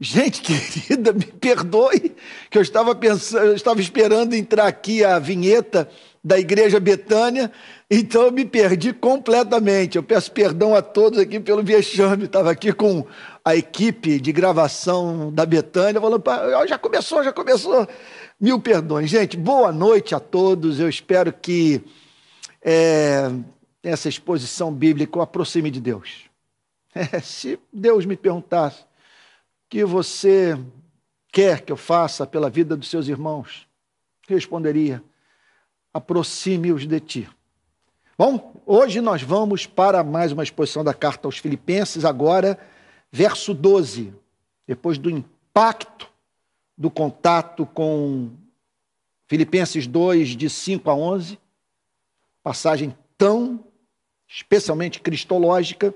Gente querida, me perdoe, que eu estava pensando, eu estava esperando entrar aqui a vinheta da Igreja Betânia, então eu me perdi completamente. Eu peço perdão a todos aqui pelo vexame. Estava aqui com a equipe de gravação da Betânia, falando: já começou, já começou. Mil perdões. Gente, boa noite a todos. Eu espero que é, essa exposição bíblica o aproxime de Deus. É, se Deus me perguntasse que você quer que eu faça pela vida dos seus irmãos? Responderia: aproxime-os de ti. Bom, hoje nós vamos para mais uma exposição da carta aos Filipenses, agora, verso 12. Depois do impacto do contato com Filipenses 2, de 5 a 11, passagem tão especialmente cristológica,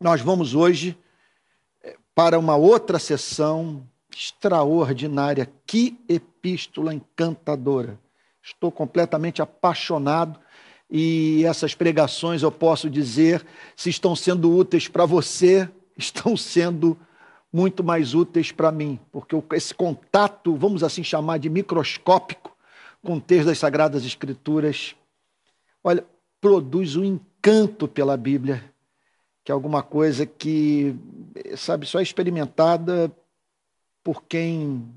nós vamos hoje para uma outra sessão extraordinária. Que epístola encantadora! Estou completamente apaixonado e essas pregações, eu posso dizer, se estão sendo úteis para você, estão sendo muito mais úteis para mim, porque esse contato, vamos assim chamar de microscópico, com o texto das Sagradas Escrituras, olha, produz um encanto pela Bíblia, que é alguma coisa que é, sabe, só é experimentada por quem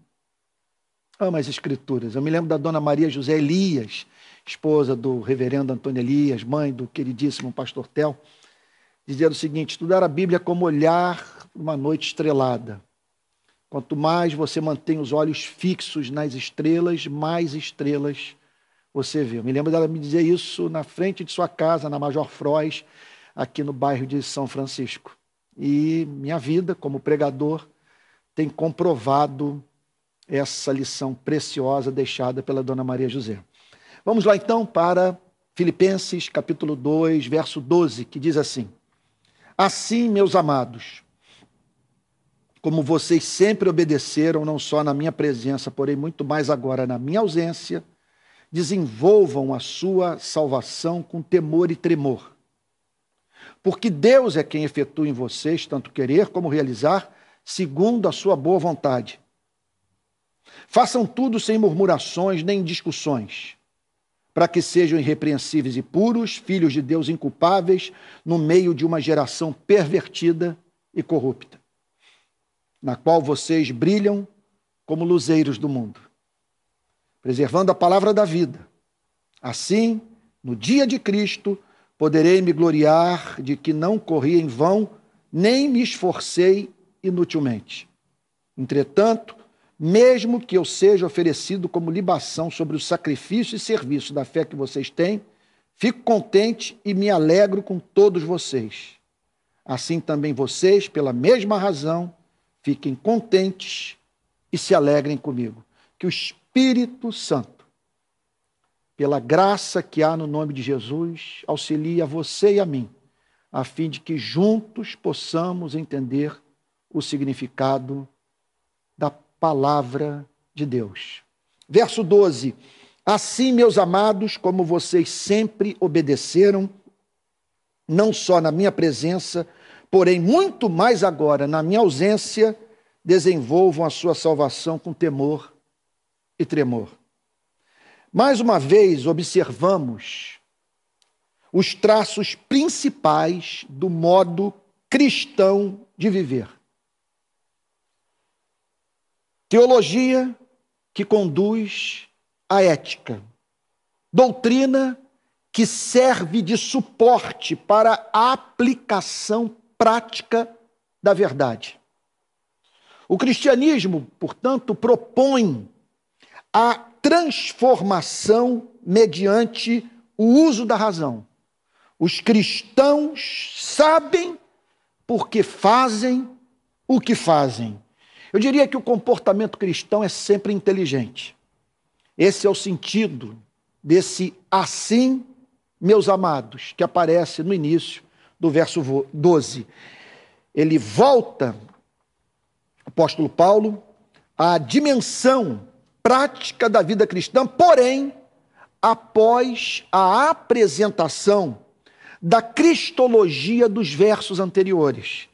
ama as escrituras. Eu me lembro da dona Maria José Elias, esposa do reverendo Antônio Elias, mãe do queridíssimo pastor Tel, dizia o seguinte: estudar a Bíblia é como olhar uma noite estrelada. Quanto mais você mantém os olhos fixos nas estrelas, mais estrelas você vê. Eu me lembro dela me dizer isso na frente de sua casa, na Major Frois, aqui no bairro de São Francisco e minha vida como pregador tem comprovado essa lição preciosa deixada pela Dona Maria José. Vamos lá então para Filipenses capítulo 2, verso 12, que diz assim: Assim, meus amados, como vocês sempre obedeceram, não só na minha presença, porém muito mais agora na minha ausência, desenvolvam a sua salvação com temor e tremor porque Deus é quem efetua em vocês tanto querer como realizar, segundo a sua boa vontade. Façam tudo sem murmurações nem discussões, para que sejam irrepreensíveis e puros, filhos de Deus inculpáveis, no meio de uma geração pervertida e corrupta, na qual vocês brilham como luzeiros do mundo, preservando a palavra da vida. Assim, no dia de Cristo, Poderei me gloriar de que não corri em vão, nem me esforcei inutilmente. Entretanto, mesmo que eu seja oferecido como libação sobre o sacrifício e serviço da fé que vocês têm, fico contente e me alegro com todos vocês. Assim também vocês, pela mesma razão, fiquem contentes e se alegrem comigo. Que o Espírito Santo pela graça que há no nome de Jesus, auxilie a você e a mim, a fim de que juntos possamos entender o significado da palavra de Deus. Verso 12: Assim, meus amados, como vocês sempre obedeceram, não só na minha presença, porém muito mais agora na minha ausência, desenvolvam a sua salvação com temor e tremor. Mais uma vez, observamos os traços principais do modo cristão de viver. Teologia que conduz à ética. Doutrina que serve de suporte para a aplicação prática da verdade. O cristianismo, portanto, propõe a transformação mediante o uso da razão. Os cristãos sabem porque fazem o que fazem. Eu diria que o comportamento cristão é sempre inteligente. Esse é o sentido desse assim, meus amados, que aparece no início do verso 12. Ele volta, apóstolo Paulo, à dimensão prática da vida cristã, porém, após a apresentação da cristologia dos versos anteriores,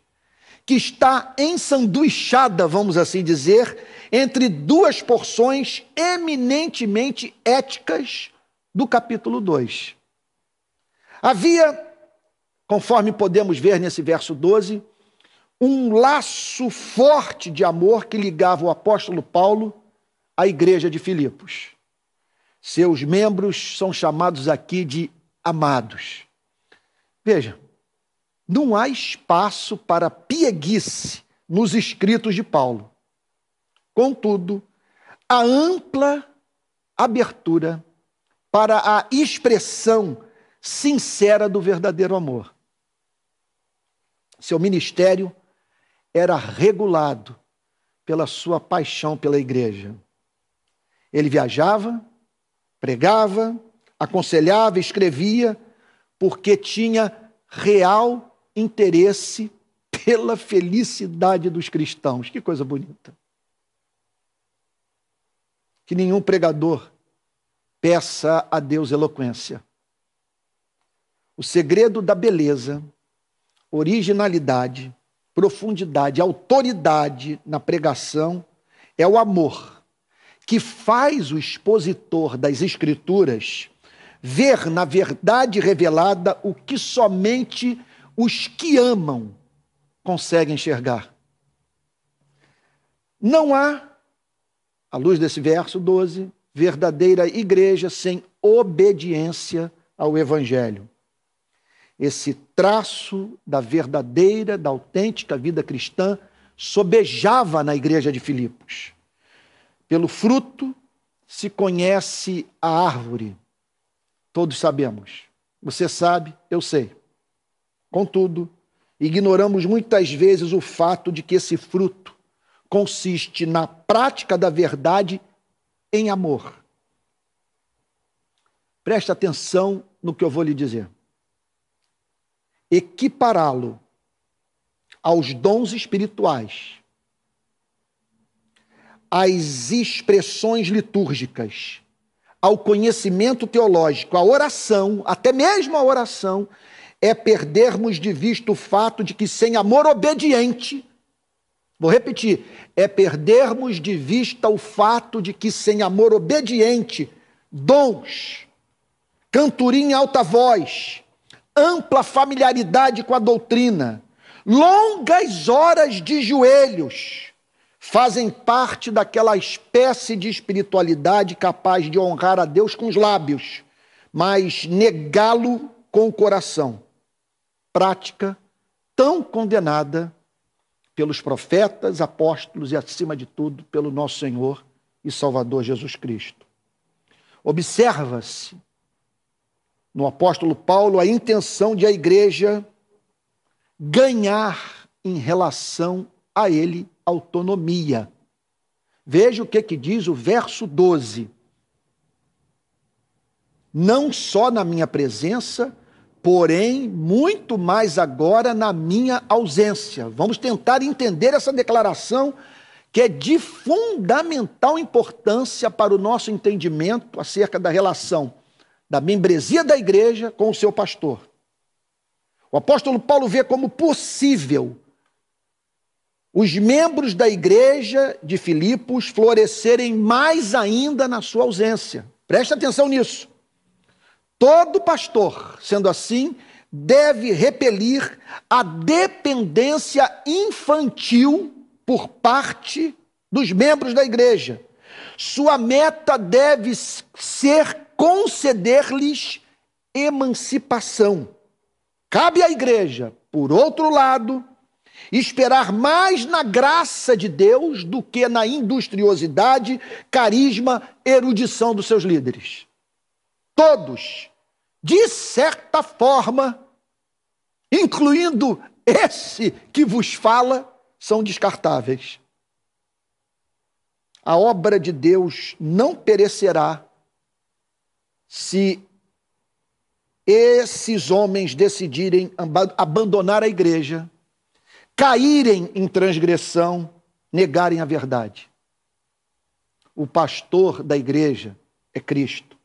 que está ensanduichada, vamos assim dizer, entre duas porções eminentemente éticas do capítulo 2. Havia, conforme podemos ver nesse verso 12, um laço forte de amor que ligava o apóstolo Paulo a igreja de Filipos. Seus membros são chamados aqui de amados. Veja, não há espaço para pieguice nos escritos de Paulo. Contudo, a ampla abertura para a expressão sincera do verdadeiro amor. Seu ministério era regulado pela sua paixão pela igreja. Ele viajava, pregava, aconselhava, escrevia, porque tinha real interesse pela felicidade dos cristãos. Que coisa bonita. Que nenhum pregador peça a Deus eloquência. O segredo da beleza, originalidade, profundidade, autoridade na pregação é o amor que faz o expositor das Escrituras ver na verdade revelada o que somente os que amam conseguem enxergar. Não há, à luz desse verso 12, verdadeira igreja sem obediência ao Evangelho. Esse traço da verdadeira, da autêntica vida cristã sobejava na igreja de Filipos. Pelo fruto se conhece a árvore. Todos sabemos. Você sabe, eu sei. Contudo, ignoramos muitas vezes o fato de que esse fruto consiste na prática da verdade em amor. Preste atenção no que eu vou lhe dizer. Equipará-lo aos dons espirituais às expressões litúrgicas, ao conhecimento teológico, à oração, até mesmo à oração, é perdermos de vista o fato de que sem amor obediente, vou repetir, é perdermos de vista o fato de que sem amor obediente, dons, cantoria em alta voz, ampla familiaridade com a doutrina, longas horas de joelhos, fazem parte daquela espécie de espiritualidade capaz de honrar a Deus com os lábios, mas negá-lo com o coração. Prática tão condenada pelos profetas, apóstolos e, acima de tudo, pelo nosso Senhor e Salvador Jesus Cristo. Observa-se no apóstolo Paulo a intenção de a igreja ganhar em relação a ele autonomia. Veja o que, que diz o verso 12. Não só na minha presença, porém muito mais agora na minha ausência. Vamos tentar entender essa declaração que é de fundamental importância para o nosso entendimento acerca da relação da membresia da igreja com o seu pastor. O apóstolo Paulo vê como possível os membros da igreja de Filipos florescerem mais ainda na sua ausência. Preste atenção nisso. Todo pastor, sendo assim, deve repelir a dependência infantil por parte dos membros da igreja. Sua meta deve ser conceder-lhes emancipação. Cabe à igreja, por outro lado, Esperar mais na graça de Deus do que na industriosidade, carisma, erudição dos seus líderes. Todos, de certa forma, incluindo esse que vos fala, são descartáveis. A obra de Deus não perecerá se esses homens decidirem abandonar a igreja caírem em transgressão, negarem a verdade. O pastor da igreja é Cristo,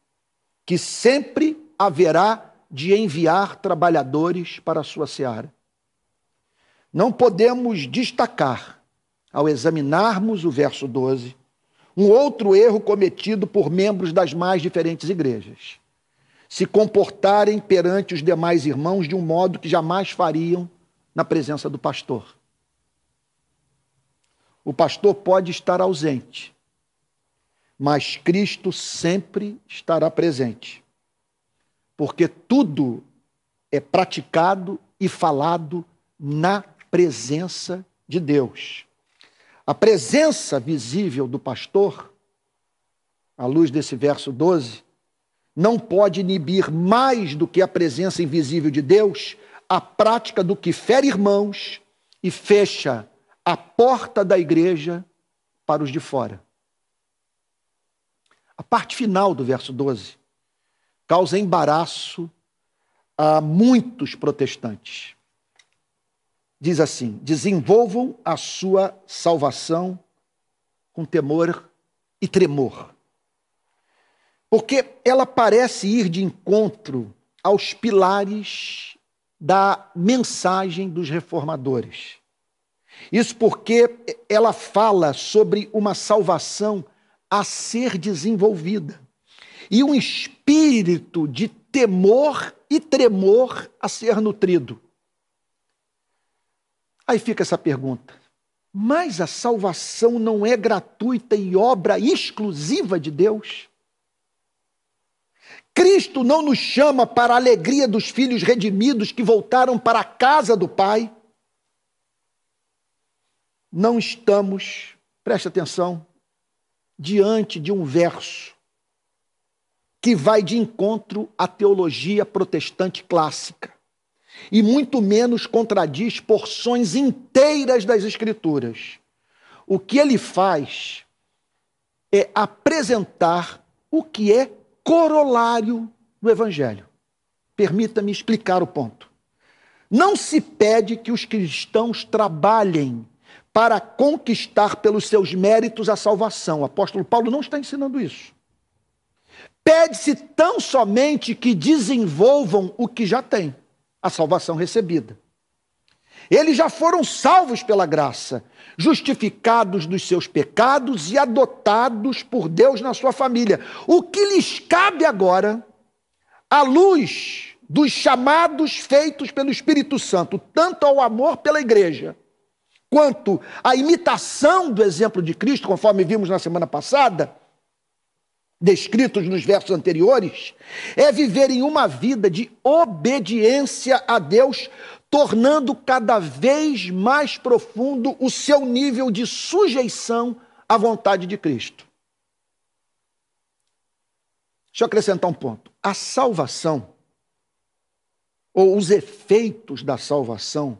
que sempre haverá de enviar trabalhadores para a sua seara. Não podemos destacar, ao examinarmos o verso 12, um outro erro cometido por membros das mais diferentes igrejas: se comportarem perante os demais irmãos de um modo que jamais fariam na presença do pastor. O pastor pode estar ausente, mas Cristo sempre estará presente. Porque tudo é praticado e falado na presença de Deus. A presença visível do pastor, à luz desse verso 12, não pode inibir mais do que a presença invisível de Deus a prática do que fere irmãos e fecha a porta da igreja para os de fora. A parte final do verso 12 causa embaraço a muitos protestantes. Diz assim: desenvolvam a sua salvação com temor e tremor. Porque ela parece ir de encontro aos pilares da mensagem dos reformadores. Isso porque ela fala sobre uma salvação a ser desenvolvida e um espírito de temor e tremor a ser nutrido. Aí fica essa pergunta: mas a salvação não é gratuita e obra exclusiva de Deus? Cristo não nos chama para a alegria dos filhos redimidos que voltaram para a casa do Pai? Não estamos, preste atenção, diante de um verso que vai de encontro à teologia protestante clássica e muito menos contradiz porções inteiras das Escrituras. O que ele faz é apresentar o que é corolário do Evangelho. Permita-me explicar o ponto. Não se pede que os cristãos trabalhem para conquistar pelos seus méritos a salvação. O apóstolo Paulo não está ensinando isso. Pede-se tão somente que desenvolvam o que já têm, a salvação recebida. Eles já foram salvos pela graça, justificados dos seus pecados e adotados por Deus na sua família. O que lhes cabe agora, à luz dos chamados feitos pelo Espírito Santo, tanto ao amor pela igreja, quanto à imitação do exemplo de Cristo, conforme vimos na semana passada, descritos nos versos anteriores, é viverem uma vida de obediência a Deus tornando cada vez mais profundo o seu nível de sujeição à vontade de Cristo. Deixa eu acrescentar um ponto. A salvação, ou os efeitos da salvação,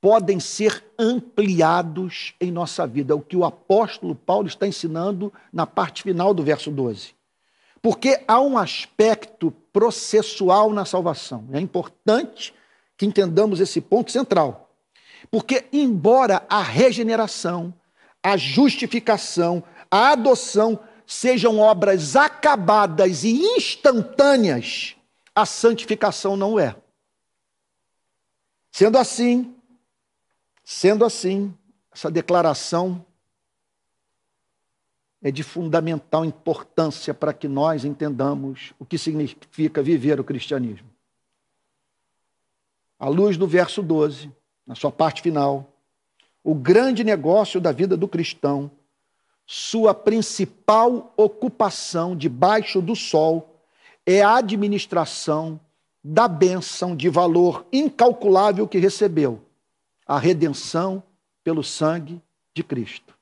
podem ser ampliados em nossa vida, é o que o apóstolo Paulo está ensinando na parte final do verso 12. Porque há um aspecto processual na salvação. É importante que entendamos esse ponto central. Porque, embora a regeneração, a justificação, a adoção sejam obras acabadas e instantâneas, a santificação não é. Sendo assim, sendo assim, essa declaração é de fundamental importância para que nós entendamos o que significa viver o cristianismo à luz do verso 12, na sua parte final, o grande negócio da vida do cristão, sua principal ocupação debaixo do sol é a administração da bênção de valor incalculável que recebeu, a redenção pelo sangue de Cristo.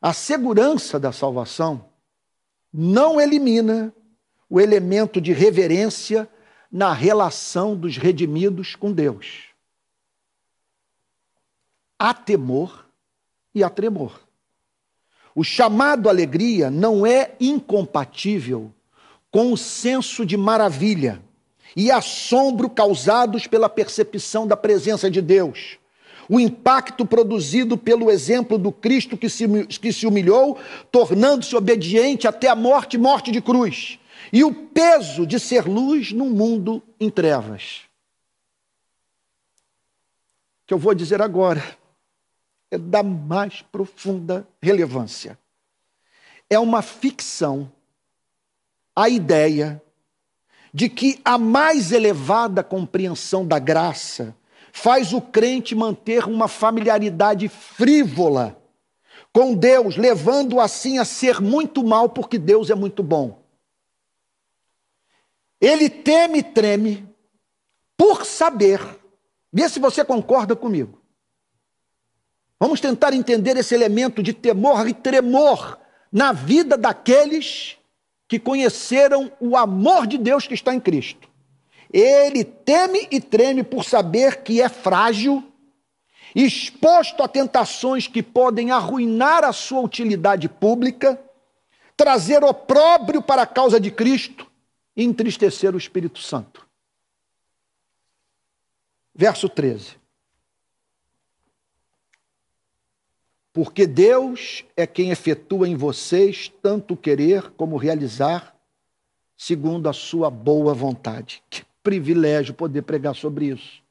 A segurança da salvação não elimina o elemento de reverência na relação dos redimidos com Deus. Há temor e há tremor. O chamado alegria não é incompatível com o senso de maravilha e assombro causados pela percepção da presença de Deus. O impacto produzido pelo exemplo do Cristo que se, que se humilhou, tornando-se obediente até a morte morte de cruz e o peso de ser luz num mundo em trevas. O que eu vou dizer agora é da mais profunda relevância. É uma ficção a ideia de que a mais elevada compreensão da graça faz o crente manter uma familiaridade frívola com Deus, levando assim a ser muito mal porque Deus é muito bom. Ele teme e treme por saber. Vê se você concorda comigo. Vamos tentar entender esse elemento de temor e tremor na vida daqueles que conheceram o amor de Deus que está em Cristo. Ele teme e treme por saber que é frágil, exposto a tentações que podem arruinar a sua utilidade pública, trazer opróbrio para a causa de Cristo entristecer o Espírito Santo. Verso 13. Porque Deus é quem efetua em vocês tanto querer como realizar, segundo a sua boa vontade. Que privilégio poder pregar sobre isso.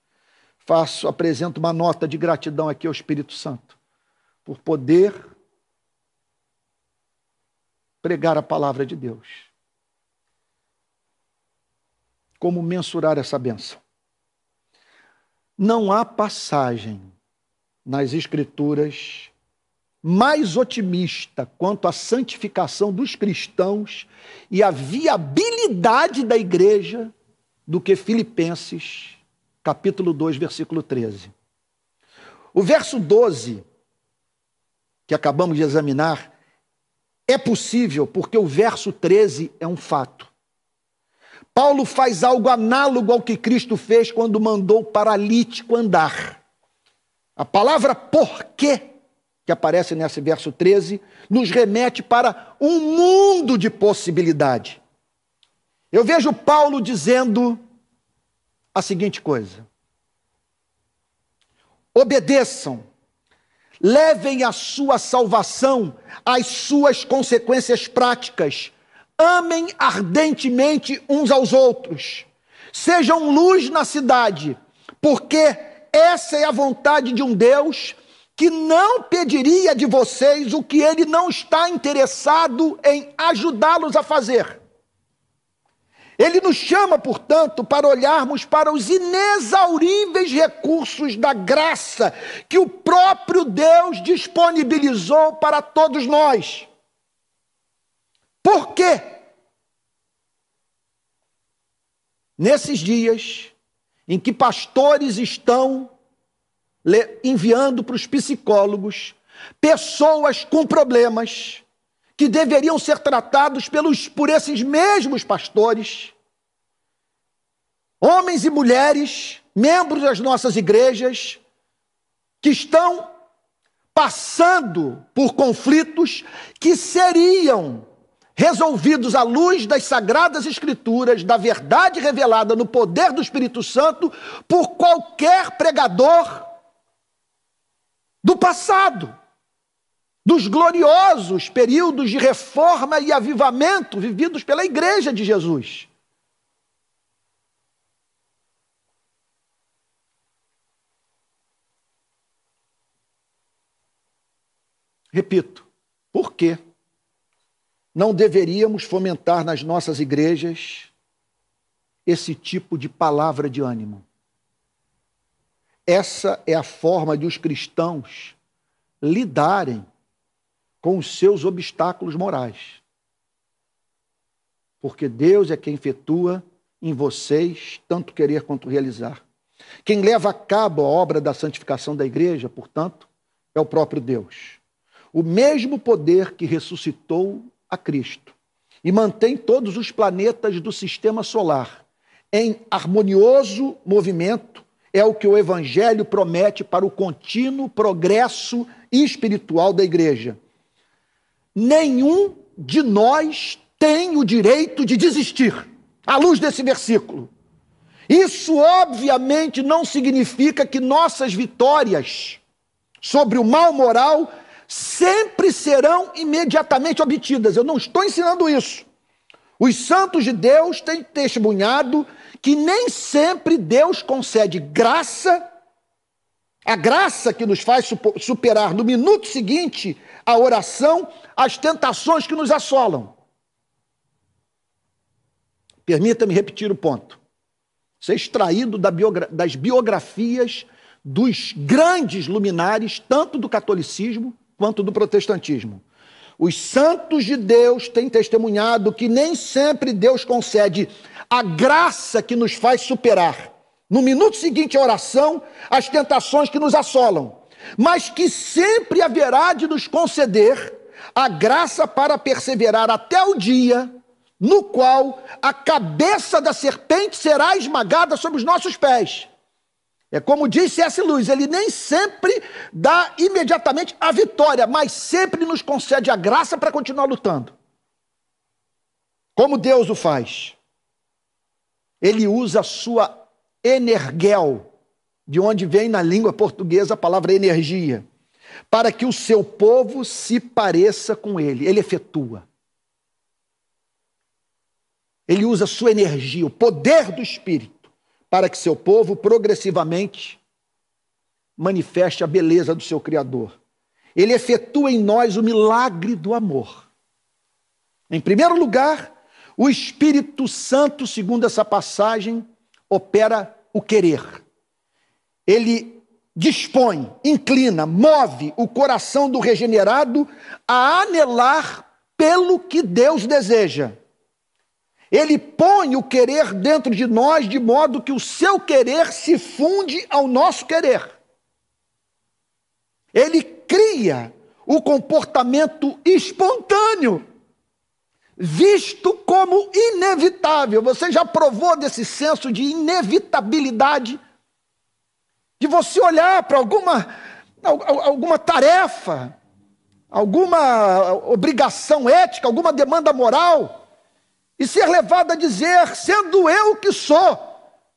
Faço, apresento uma nota de gratidão aqui ao Espírito Santo, por poder pregar a palavra de Deus como mensurar essa benção. Não há passagem nas Escrituras mais otimista quanto à santificação dos cristãos e à viabilidade da igreja do que Filipenses, capítulo 2, versículo 13. O verso 12, que acabamos de examinar, é possível porque o verso 13 é um fato. Paulo faz algo análogo ao que Cristo fez quando mandou o paralítico andar. A palavra porquê, que aparece nesse verso 13, nos remete para um mundo de possibilidade. Eu vejo Paulo dizendo a seguinte coisa: obedeçam, levem a sua salvação às suas consequências práticas amem ardentemente uns aos outros, sejam luz na cidade, porque essa é a vontade de um Deus que não pediria de vocês o que ele não está interessado em ajudá-los a fazer. Ele nos chama, portanto, para olharmos para os inexauríveis recursos da graça que o próprio Deus disponibilizou para todos nós. Por quê? Nesses dias em que pastores estão enviando para os psicólogos pessoas com problemas que deveriam ser tratados pelos por esses mesmos pastores, homens e mulheres, membros das nossas igrejas, que estão passando por conflitos que seriam resolvidos à luz das sagradas Escrituras, da verdade revelada no poder do Espírito Santo, por qualquer pregador do passado, dos gloriosos períodos de reforma e avivamento vividos pela Igreja de Jesus. Repito, por quê? não deveríamos fomentar nas nossas igrejas esse tipo de palavra de ânimo. Essa é a forma de os cristãos lidarem com os seus obstáculos morais. Porque Deus é quem efetua em vocês tanto querer quanto realizar. Quem leva a cabo a obra da santificação da igreja, portanto, é o próprio Deus. O mesmo poder que ressuscitou a Cristo e mantém todos os planetas do sistema solar em harmonioso movimento, é o que o Evangelho promete para o contínuo progresso espiritual da igreja. Nenhum de nós tem o direito de desistir, à luz desse versículo. Isso, obviamente, não significa que nossas vitórias sobre o mal moral sempre serão imediatamente obtidas. Eu não estou ensinando isso. Os santos de Deus têm testemunhado que nem sempre Deus concede graça, a graça que nos faz superar no minuto seguinte a oração, as tentações que nos assolam. Permita-me repetir o ponto. Isso é extraído das biografias dos grandes luminares, tanto do catolicismo quanto do protestantismo. Os santos de Deus têm testemunhado que nem sempre Deus concede a graça que nos faz superar, no minuto seguinte à oração, as tentações que nos assolam, mas que sempre haverá de nos conceder a graça para perseverar até o dia no qual a cabeça da serpente será esmagada sob os nossos pés. É como disse S. Luiz, ele nem sempre dá imediatamente a vitória, mas sempre nos concede a graça para continuar lutando. Como Deus o faz? Ele usa a sua energel, de onde vem na língua portuguesa a palavra energia, para que o seu povo se pareça com ele. Ele efetua. Ele usa a sua energia, o poder do Espírito para que seu povo progressivamente manifeste a beleza do seu Criador. Ele efetua em nós o milagre do amor. Em primeiro lugar, o Espírito Santo, segundo essa passagem, opera o querer. Ele dispõe, inclina, move o coração do regenerado a anelar pelo que Deus deseja. Ele põe o querer dentro de nós de modo que o seu querer se funde ao nosso querer. Ele cria o comportamento espontâneo, visto como inevitável. Você já provou desse senso de inevitabilidade? De você olhar para alguma, alguma tarefa, alguma obrigação ética, alguma demanda moral e ser levado a dizer, sendo eu que sou,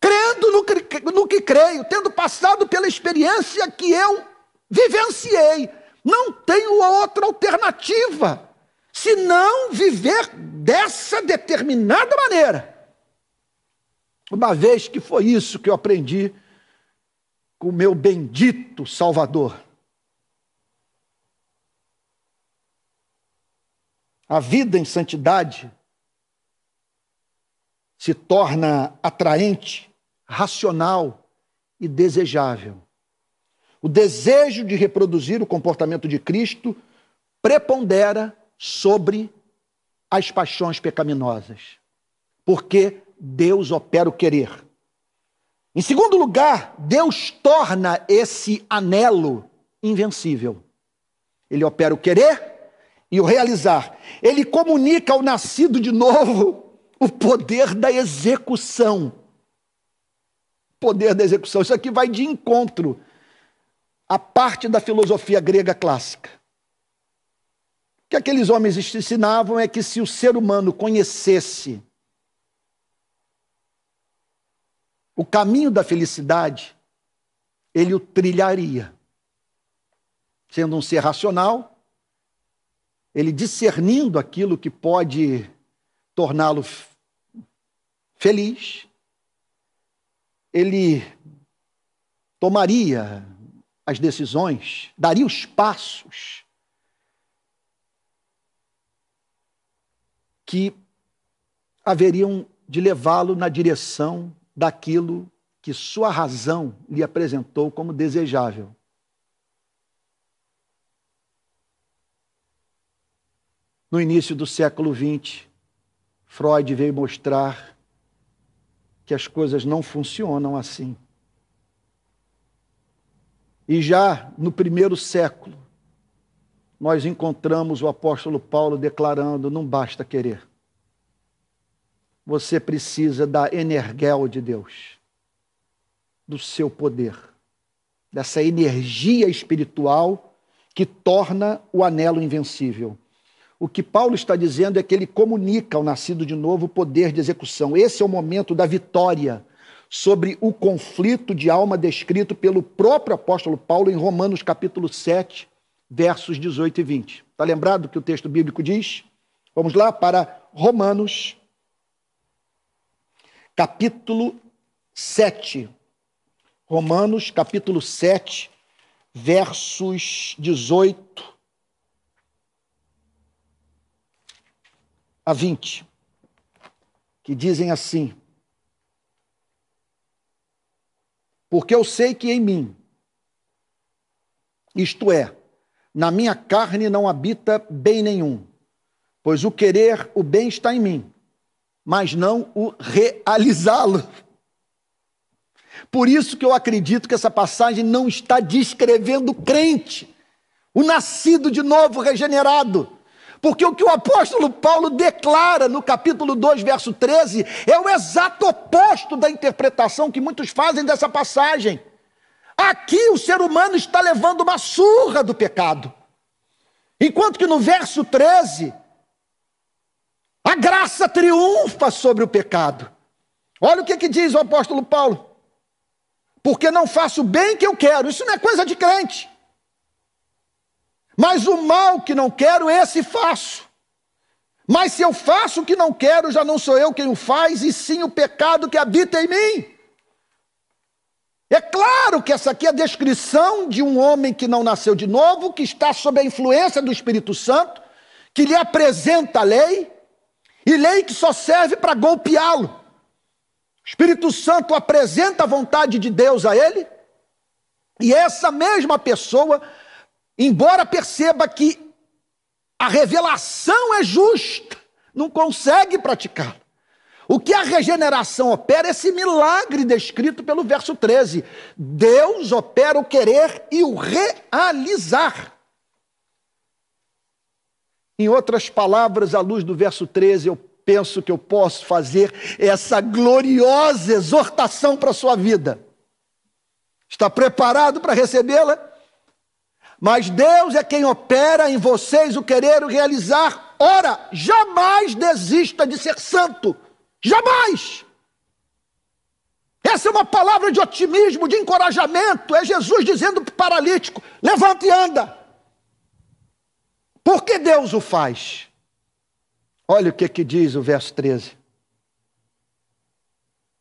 crendo no que, no que creio, tendo passado pela experiência que eu vivenciei, não tenho outra alternativa se não viver dessa determinada maneira. Uma vez que foi isso que eu aprendi com o meu bendito Salvador. A vida em santidade se torna atraente, racional e desejável. O desejo de reproduzir o comportamento de Cristo prepondera sobre as paixões pecaminosas, porque Deus opera o querer. Em segundo lugar, Deus torna esse anelo invencível. Ele opera o querer e o realizar. Ele comunica ao nascido de novo o poder da execução. Poder da execução. Isso aqui vai de encontro à parte da filosofia grega clássica. O que aqueles homens ensinavam é que se o ser humano conhecesse o caminho da felicidade, ele o trilharia. Sendo um ser racional, ele discernindo aquilo que pode torná-lo feliz, ele tomaria as decisões, daria os passos que haveriam de levá-lo na direção daquilo que sua razão lhe apresentou como desejável. No início do século XX, Freud veio mostrar que as coisas não funcionam assim. E já no primeiro século, nós encontramos o apóstolo Paulo declarando: não basta querer. Você precisa da energel de Deus, do seu poder, dessa energia espiritual que torna o anelo invencível. O que Paulo está dizendo é que ele comunica ao nascido de novo o poder de execução. Esse é o momento da vitória sobre o conflito de alma descrito pelo próprio apóstolo Paulo em Romanos capítulo 7, versos 18 e 20. Está lembrado que o texto bíblico diz? Vamos lá para Romanos capítulo 7. Romanos capítulo 7, versos 18 a 20, que dizem assim: Porque eu sei que em mim, isto é, na minha carne não habita bem nenhum, pois o querer, o bem está em mim, mas não o realizá-lo. Por isso que eu acredito que essa passagem não está descrevendo o crente, o nascido de novo, regenerado porque o que o apóstolo Paulo declara no capítulo 2, verso 13, é o exato oposto da interpretação que muitos fazem dessa passagem. Aqui o ser humano está levando uma surra do pecado. Enquanto que no verso 13, a graça triunfa sobre o pecado. Olha o que, que diz o apóstolo Paulo. Porque não faço o bem que eu quero. Isso não é coisa de crente. Mas o mal que não quero, esse faço. Mas se eu faço o que não quero, já não sou eu quem o faz, e sim o pecado que habita em mim. É claro que essa aqui é a descrição de um homem que não nasceu de novo, que está sob a influência do Espírito Santo, que lhe apresenta a lei, e lei que só serve para golpeá-lo. O Espírito Santo apresenta a vontade de Deus a ele, e essa mesma pessoa embora perceba que a revelação é justa, não consegue praticá-la. O que a regeneração opera é esse milagre descrito pelo verso 13. Deus opera o querer e o realizar. Em outras palavras, à luz do verso 13, eu penso que eu posso fazer essa gloriosa exortação para a sua vida. Está preparado para recebê-la? Mas Deus é quem opera em vocês o querer o realizar. Ora, jamais desista de ser santo. Jamais! Essa é uma palavra de otimismo, de encorajamento. É Jesus dizendo para o paralítico: levante e anda. Por que Deus o faz? Olha o que, que diz o verso 13.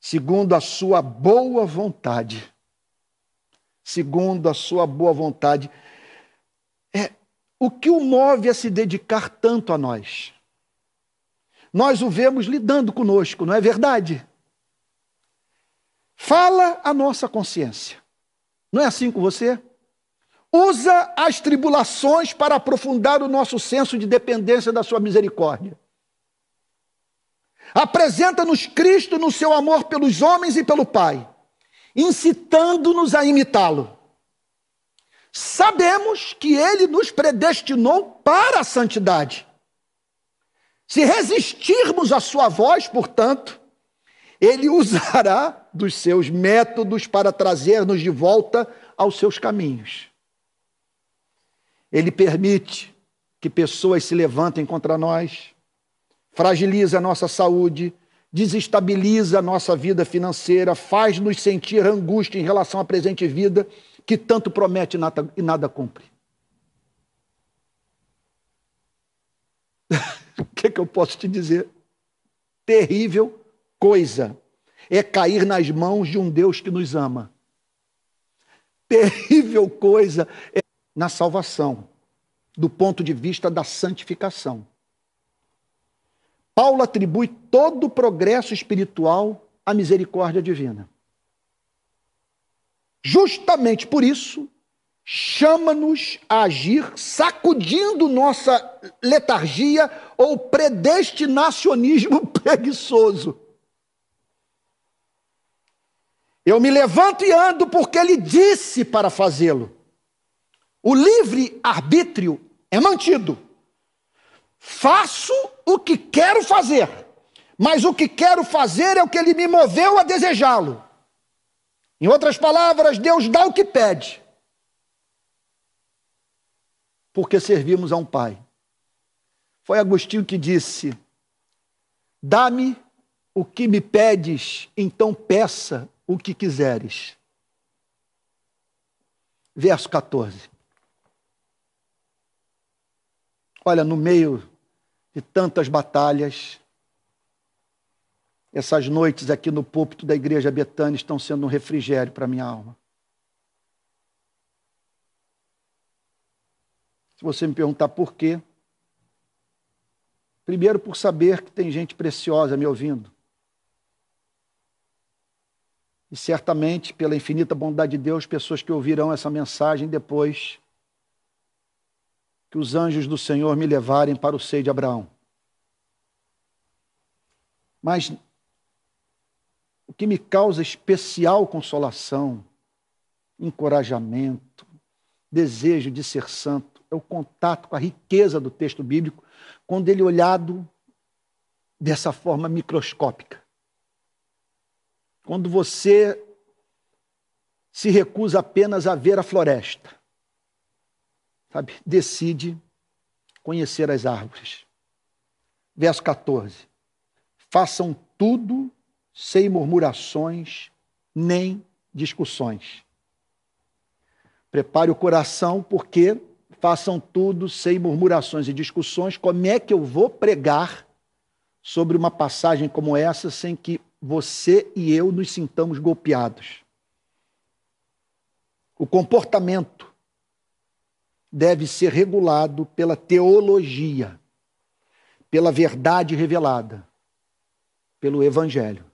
Segundo a sua boa vontade. Segundo a sua boa vontade o que o move a se dedicar tanto a nós? Nós o vemos lidando conosco, não é verdade? Fala a nossa consciência. Não é assim com você? Usa as tribulações para aprofundar o nosso senso de dependência da sua misericórdia. Apresenta-nos Cristo no seu amor pelos homens e pelo Pai, incitando-nos a imitá-lo sabemos que ele nos predestinou para a santidade. Se resistirmos à sua voz, portanto, ele usará dos seus métodos para trazer-nos de volta aos seus caminhos. Ele permite que pessoas se levantem contra nós, fragiliza a nossa saúde, desestabiliza a nossa vida financeira, faz-nos sentir angústia em relação à presente vida que tanto promete e nada, e nada cumpre. o que, é que eu posso te dizer? Terrível coisa é cair nas mãos de um Deus que nos ama. Terrível coisa é na salvação, do ponto de vista da santificação. Paulo atribui todo o progresso espiritual à misericórdia divina. Justamente por isso, chama-nos a agir, sacudindo nossa letargia ou predestinacionismo preguiçoso. Eu me levanto e ando porque ele disse para fazê-lo. O livre arbítrio é mantido. Faço o que quero fazer, mas o que quero fazer é o que ele me moveu a desejá-lo. Em outras palavras, Deus dá o que pede. Porque servimos a um Pai. Foi Agostinho que disse: Dá-me o que me pedes, então peça o que quiseres. Verso 14. Olha, no meio de tantas batalhas, essas noites aqui no púlpito da igreja Betânia estão sendo um refrigério para minha alma. Se você me perguntar por quê, primeiro por saber que tem gente preciosa me ouvindo. E certamente, pela infinita bondade de Deus, pessoas que ouvirão essa mensagem depois que os anjos do Senhor me levarem para o seio de Abraão. Mas o que me causa especial consolação, encorajamento, desejo de ser santo, é o contato com a riqueza do texto bíblico, quando ele é olhado dessa forma microscópica. Quando você se recusa apenas a ver a floresta, sabe? Decide conhecer as árvores. Verso 14. Façam tudo sem murmurações nem discussões. Prepare o coração, porque façam tudo sem murmurações e discussões. Como é que eu vou pregar sobre uma passagem como essa sem que você e eu nos sintamos golpeados? O comportamento deve ser regulado pela teologia, pela verdade revelada, pelo evangelho.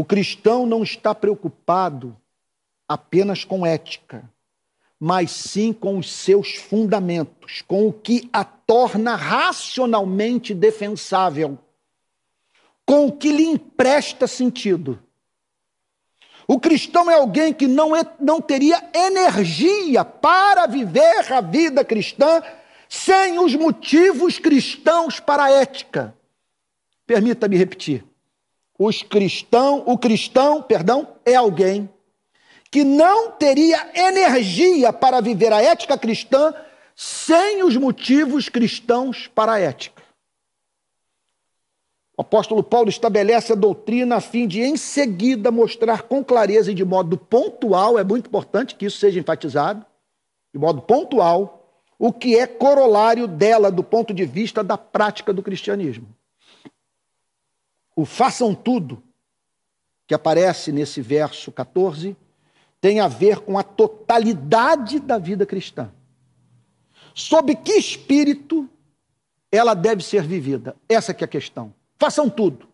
O cristão não está preocupado apenas com ética, mas sim com os seus fundamentos, com o que a torna racionalmente defensável, com o que lhe empresta sentido. O cristão é alguém que não, é, não teria energia para viver a vida cristã sem os motivos cristãos para a ética. Permita-me repetir. Os cristão, o cristão, perdão, é alguém que não teria energia para viver a ética cristã sem os motivos cristãos para a ética. O apóstolo Paulo estabelece a doutrina a fim de, em seguida, mostrar com clareza e de modo pontual, é muito importante que isso seja enfatizado, de modo pontual, o que é corolário dela do ponto de vista da prática do cristianismo o façam tudo que aparece nesse verso 14 tem a ver com a totalidade da vida cristã. Sob que espírito ela deve ser vivida? Essa que é a questão. Façam tudo.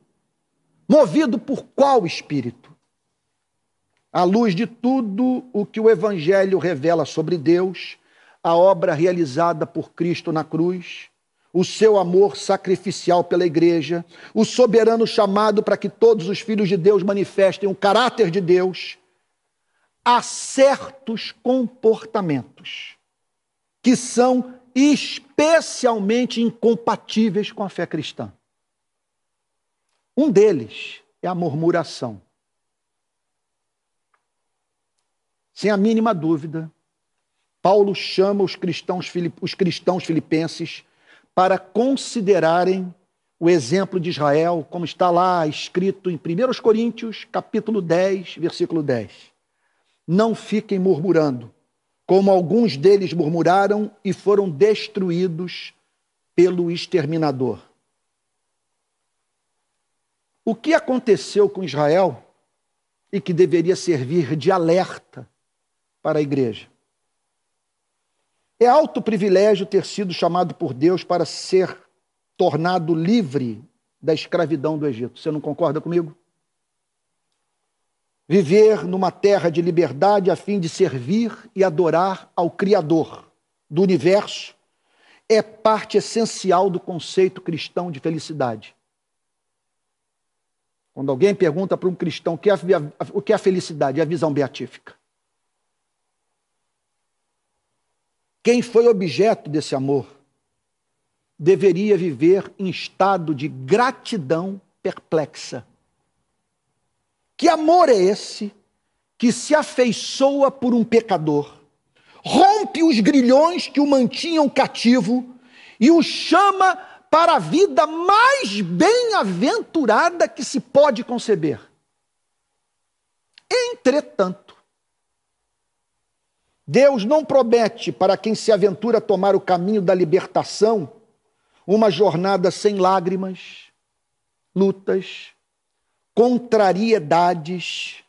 Movido por qual espírito? À luz de tudo o que o evangelho revela sobre Deus, a obra realizada por Cristo na cruz, o seu amor sacrificial pela igreja, o soberano chamado para que todos os filhos de Deus manifestem o caráter de Deus, há certos comportamentos que são especialmente incompatíveis com a fé cristã. Um deles é a murmuração. Sem a mínima dúvida, Paulo chama os cristãos, os cristãos filipenses para considerarem o exemplo de Israel, como está lá escrito em 1 Coríntios, capítulo 10, versículo 10. Não fiquem murmurando, como alguns deles murmuraram e foram destruídos pelo exterminador. O que aconteceu com Israel e que deveria servir de alerta para a igreja? É alto privilégio ter sido chamado por Deus para ser tornado livre da escravidão do Egito. Você não concorda comigo? Viver numa terra de liberdade a fim de servir e adorar ao Criador do universo é parte essencial do conceito cristão de felicidade. Quando alguém pergunta para um cristão o que é a é felicidade, é a visão beatífica. Quem foi objeto desse amor deveria viver em estado de gratidão perplexa. Que amor é esse que se afeiçoa por um pecador, rompe os grilhões que o mantinham cativo e o chama para a vida mais bem-aventurada que se pode conceber? Entretanto, Deus não promete para quem se aventura a tomar o caminho da libertação uma jornada sem lágrimas, lutas, contrariedades,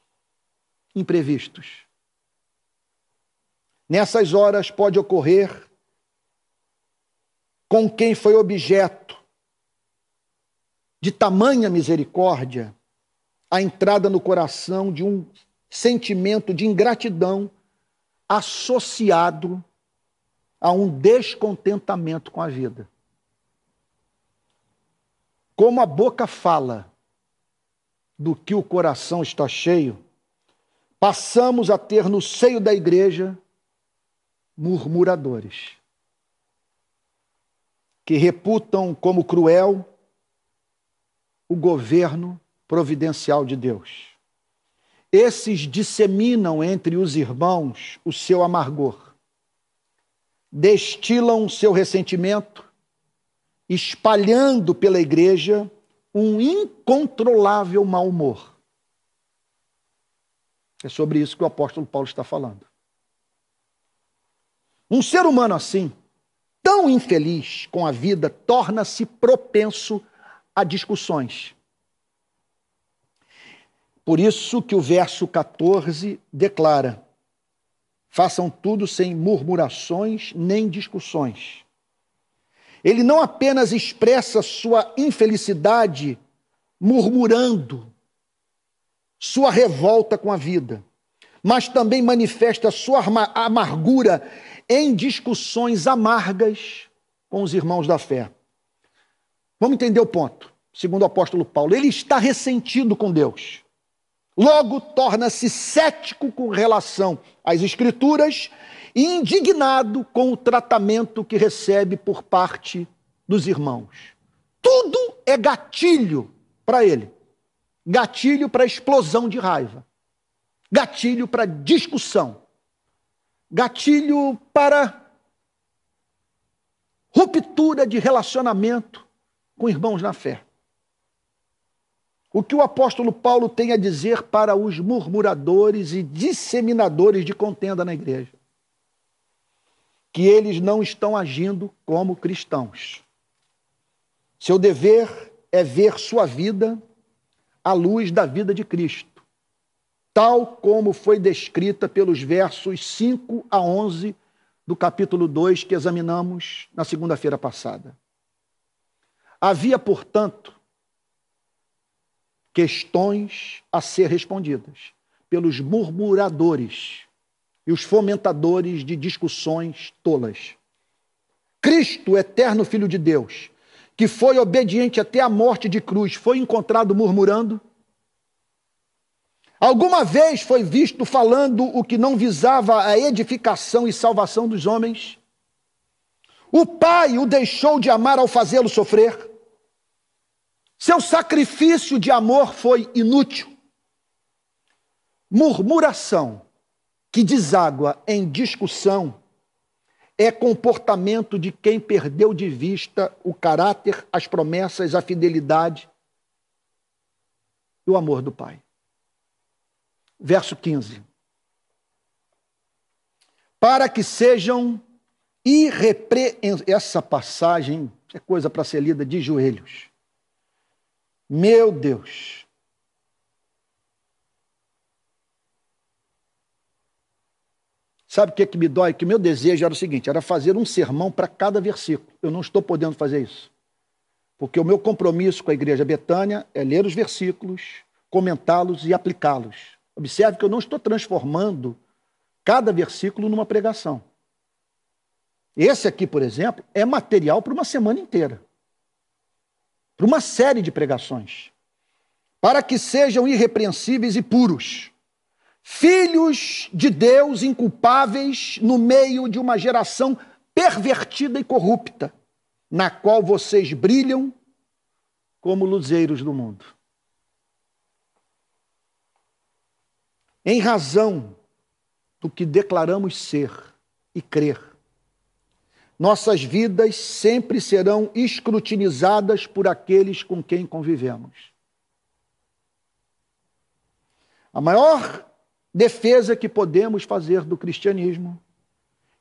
imprevistos. Nessas horas pode ocorrer com quem foi objeto de tamanha misericórdia a entrada no coração de um sentimento de ingratidão associado a um descontentamento com a vida. Como a boca fala do que o coração está cheio, passamos a ter no seio da igreja murmuradores que reputam como cruel o governo providencial de Deus. Esses disseminam entre os irmãos o seu amargor, destilam seu ressentimento, espalhando pela igreja um incontrolável mau humor. É sobre isso que o apóstolo Paulo está falando. Um ser humano assim, tão infeliz com a vida, torna-se propenso a discussões, por isso que o verso 14 declara: façam tudo sem murmurações nem discussões. Ele não apenas expressa sua infelicidade murmurando, sua revolta com a vida, mas também manifesta sua amargura em discussões amargas com os irmãos da fé. Vamos entender o ponto, segundo o apóstolo Paulo. Ele está ressentido com Deus. Logo, torna-se cético com relação às Escrituras e indignado com o tratamento que recebe por parte dos irmãos. Tudo é gatilho para ele gatilho para explosão de raiva, gatilho para discussão, gatilho para ruptura de relacionamento com irmãos na fé o que o apóstolo Paulo tem a dizer para os murmuradores e disseminadores de contenda na igreja. Que eles não estão agindo como cristãos. Seu dever é ver sua vida à luz da vida de Cristo, tal como foi descrita pelos versos 5 a 11 do capítulo 2 que examinamos na segunda-feira passada. Havia, portanto, questões a ser respondidas pelos murmuradores e os fomentadores de discussões tolas. Cristo, eterno Filho de Deus, que foi obediente até a morte de cruz, foi encontrado murmurando? Alguma vez foi visto falando o que não visava a edificação e salvação dos homens? O Pai o deixou de amar ao fazê-lo sofrer? Seu sacrifício de amor foi inútil. Murmuração que deságua em discussão é comportamento de quem perdeu de vista o caráter, as promessas, a fidelidade e o amor do Pai. Verso 15. Para que sejam irrepreensíveis. Essa passagem é coisa para ser lida de joelhos meu Deus! Sabe o que, é que me dói? Que meu desejo era o seguinte: era fazer um sermão para cada versículo. Eu não estou podendo fazer isso. Porque o meu compromisso com a Igreja Betânia é ler os versículos, comentá-los e aplicá-los. Observe que eu não estou transformando cada versículo numa pregação. Esse aqui, por exemplo, é material para uma semana inteira para uma série de pregações, para que sejam irrepreensíveis e puros, filhos de Deus inculpáveis no meio de uma geração pervertida e corrupta, na qual vocês brilham como luzeiros do mundo. Em razão do que declaramos ser e crer, nossas vidas sempre serão escrutinizadas por aqueles com quem convivemos. A maior defesa que podemos fazer do cristianismo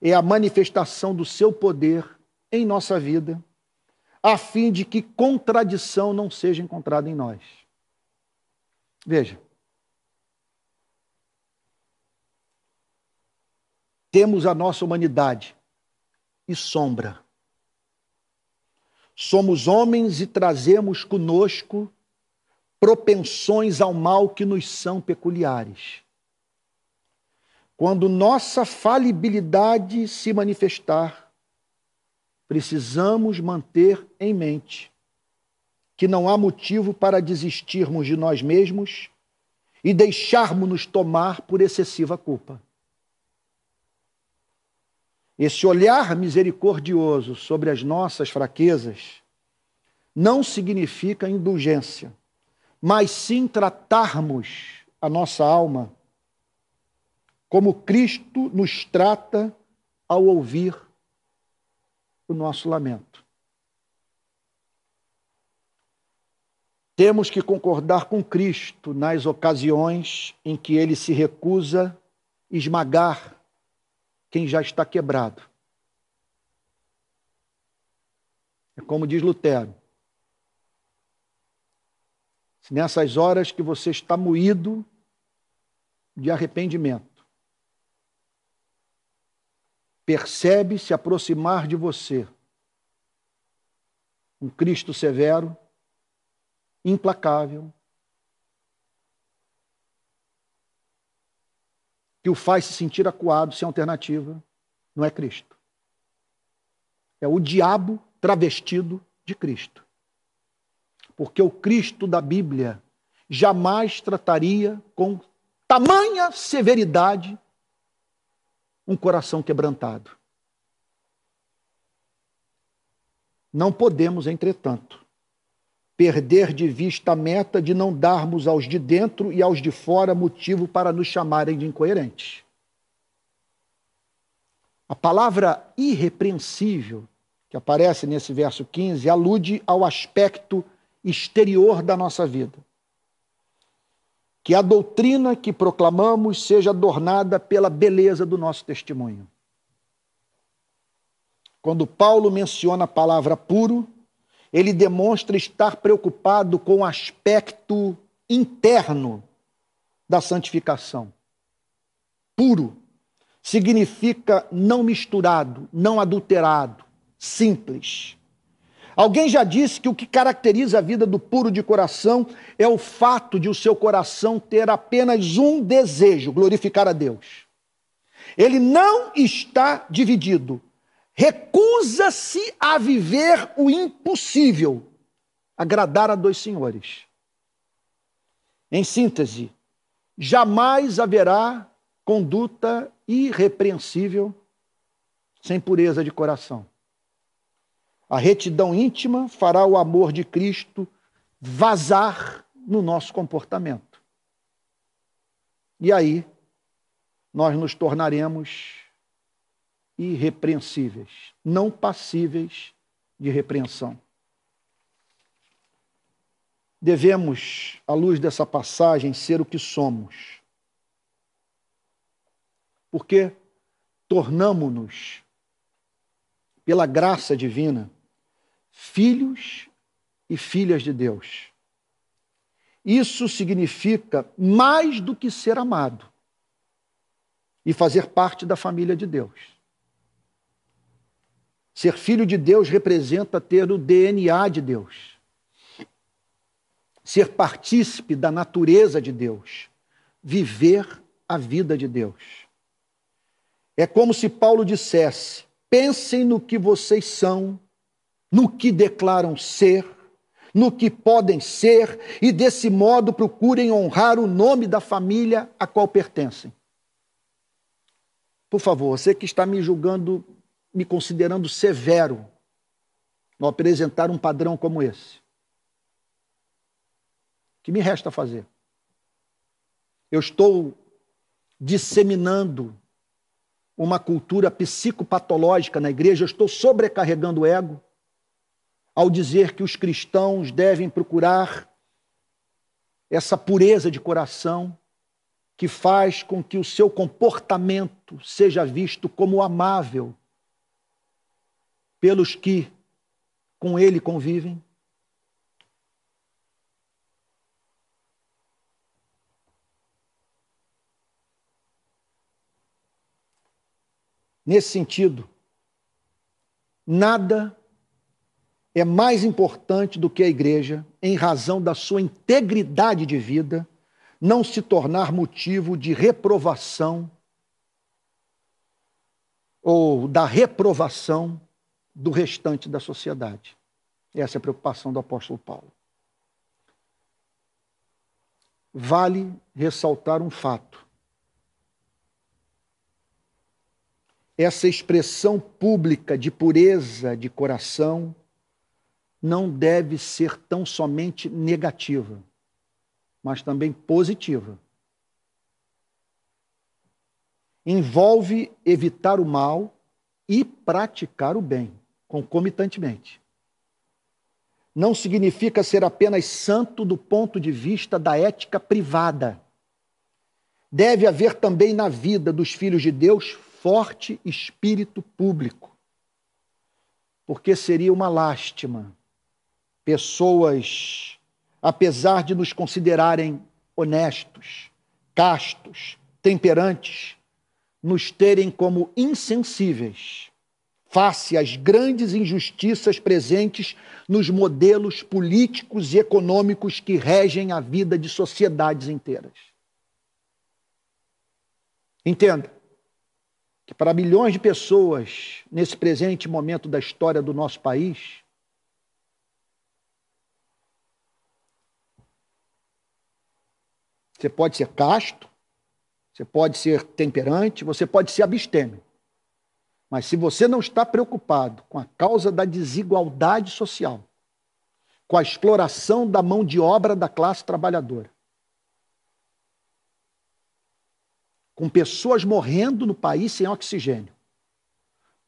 é a manifestação do seu poder em nossa vida, a fim de que contradição não seja encontrada em nós. Veja. Temos a nossa humanidade e sombra. Somos homens e trazemos conosco propensões ao mal que nos são peculiares. Quando nossa falibilidade se manifestar, precisamos manter em mente que não há motivo para desistirmos de nós mesmos e deixarmos-nos tomar por excessiva culpa. Esse olhar misericordioso sobre as nossas fraquezas não significa indulgência, mas sim tratarmos a nossa alma como Cristo nos trata ao ouvir o nosso lamento. Temos que concordar com Cristo nas ocasiões em que ele se recusa esmagar quem já está quebrado. É como diz Lutero. Se nessas horas que você está moído de arrependimento, percebe se aproximar de você um Cristo severo, implacável, que o faz se sentir acuado sem alternativa, não é Cristo. É o diabo travestido de Cristo. Porque o Cristo da Bíblia jamais trataria com tamanha severidade um coração quebrantado. Não podemos, entretanto, perder de vista a meta de não darmos aos de dentro e aos de fora motivo para nos chamarem de incoerentes. A palavra irrepreensível, que aparece nesse verso 15, alude ao aspecto exterior da nossa vida. Que a doutrina que proclamamos seja adornada pela beleza do nosso testemunho. Quando Paulo menciona a palavra puro, ele demonstra estar preocupado com o aspecto interno da santificação. Puro significa não misturado, não adulterado, simples. Alguém já disse que o que caracteriza a vida do puro de coração é o fato de o seu coração ter apenas um desejo: glorificar a Deus. Ele não está dividido, recusa-se a viver o impossível, agradar a dois senhores. Em síntese, jamais haverá conduta irrepreensível sem pureza de coração. A retidão íntima fará o amor de Cristo vazar no nosso comportamento. E aí nós nos tornaremos irrepreensíveis, não passíveis de repreensão. Devemos, à luz dessa passagem, ser o que somos. Porque tornamo-nos, pela graça divina, filhos e filhas de Deus. Isso significa mais do que ser amado e fazer parte da família de Deus. Ser filho de Deus representa ter o DNA de Deus, ser partícipe da natureza de Deus, viver a vida de Deus. É como se Paulo dissesse: pensem no que vocês são, no que declaram ser, no que podem ser, e desse modo procurem honrar o nome da família a qual pertencem. Por favor, você que está me julgando me considerando severo ao apresentar um padrão como esse. O que me resta fazer? Eu estou disseminando uma cultura psicopatológica na igreja, eu estou sobrecarregando o ego ao dizer que os cristãos devem procurar essa pureza de coração que faz com que o seu comportamento seja visto como amável pelos que com ele convivem? Nesse sentido, nada é mais importante do que a igreja, em razão da sua integridade de vida, não se tornar motivo de reprovação ou da reprovação do restante da sociedade. Essa é a preocupação do apóstolo Paulo. Vale ressaltar um fato. Essa expressão pública de pureza de coração não deve ser tão somente negativa, mas também positiva. Envolve evitar o mal e praticar o bem concomitantemente. Não significa ser apenas santo do ponto de vista da ética privada. Deve haver também na vida dos filhos de Deus forte espírito público. Porque seria uma lástima pessoas, apesar de nos considerarem honestos, castos, temperantes, nos terem como insensíveis face às grandes injustiças presentes nos modelos políticos e econômicos que regem a vida de sociedades inteiras. Entenda que para milhões de pessoas nesse presente momento da história do nosso país, você pode ser casto, você pode ser temperante, você pode ser abstêmio. Mas se você não está preocupado com a causa da desigualdade social, com a exploração da mão de obra da classe trabalhadora, com pessoas morrendo no país sem oxigênio,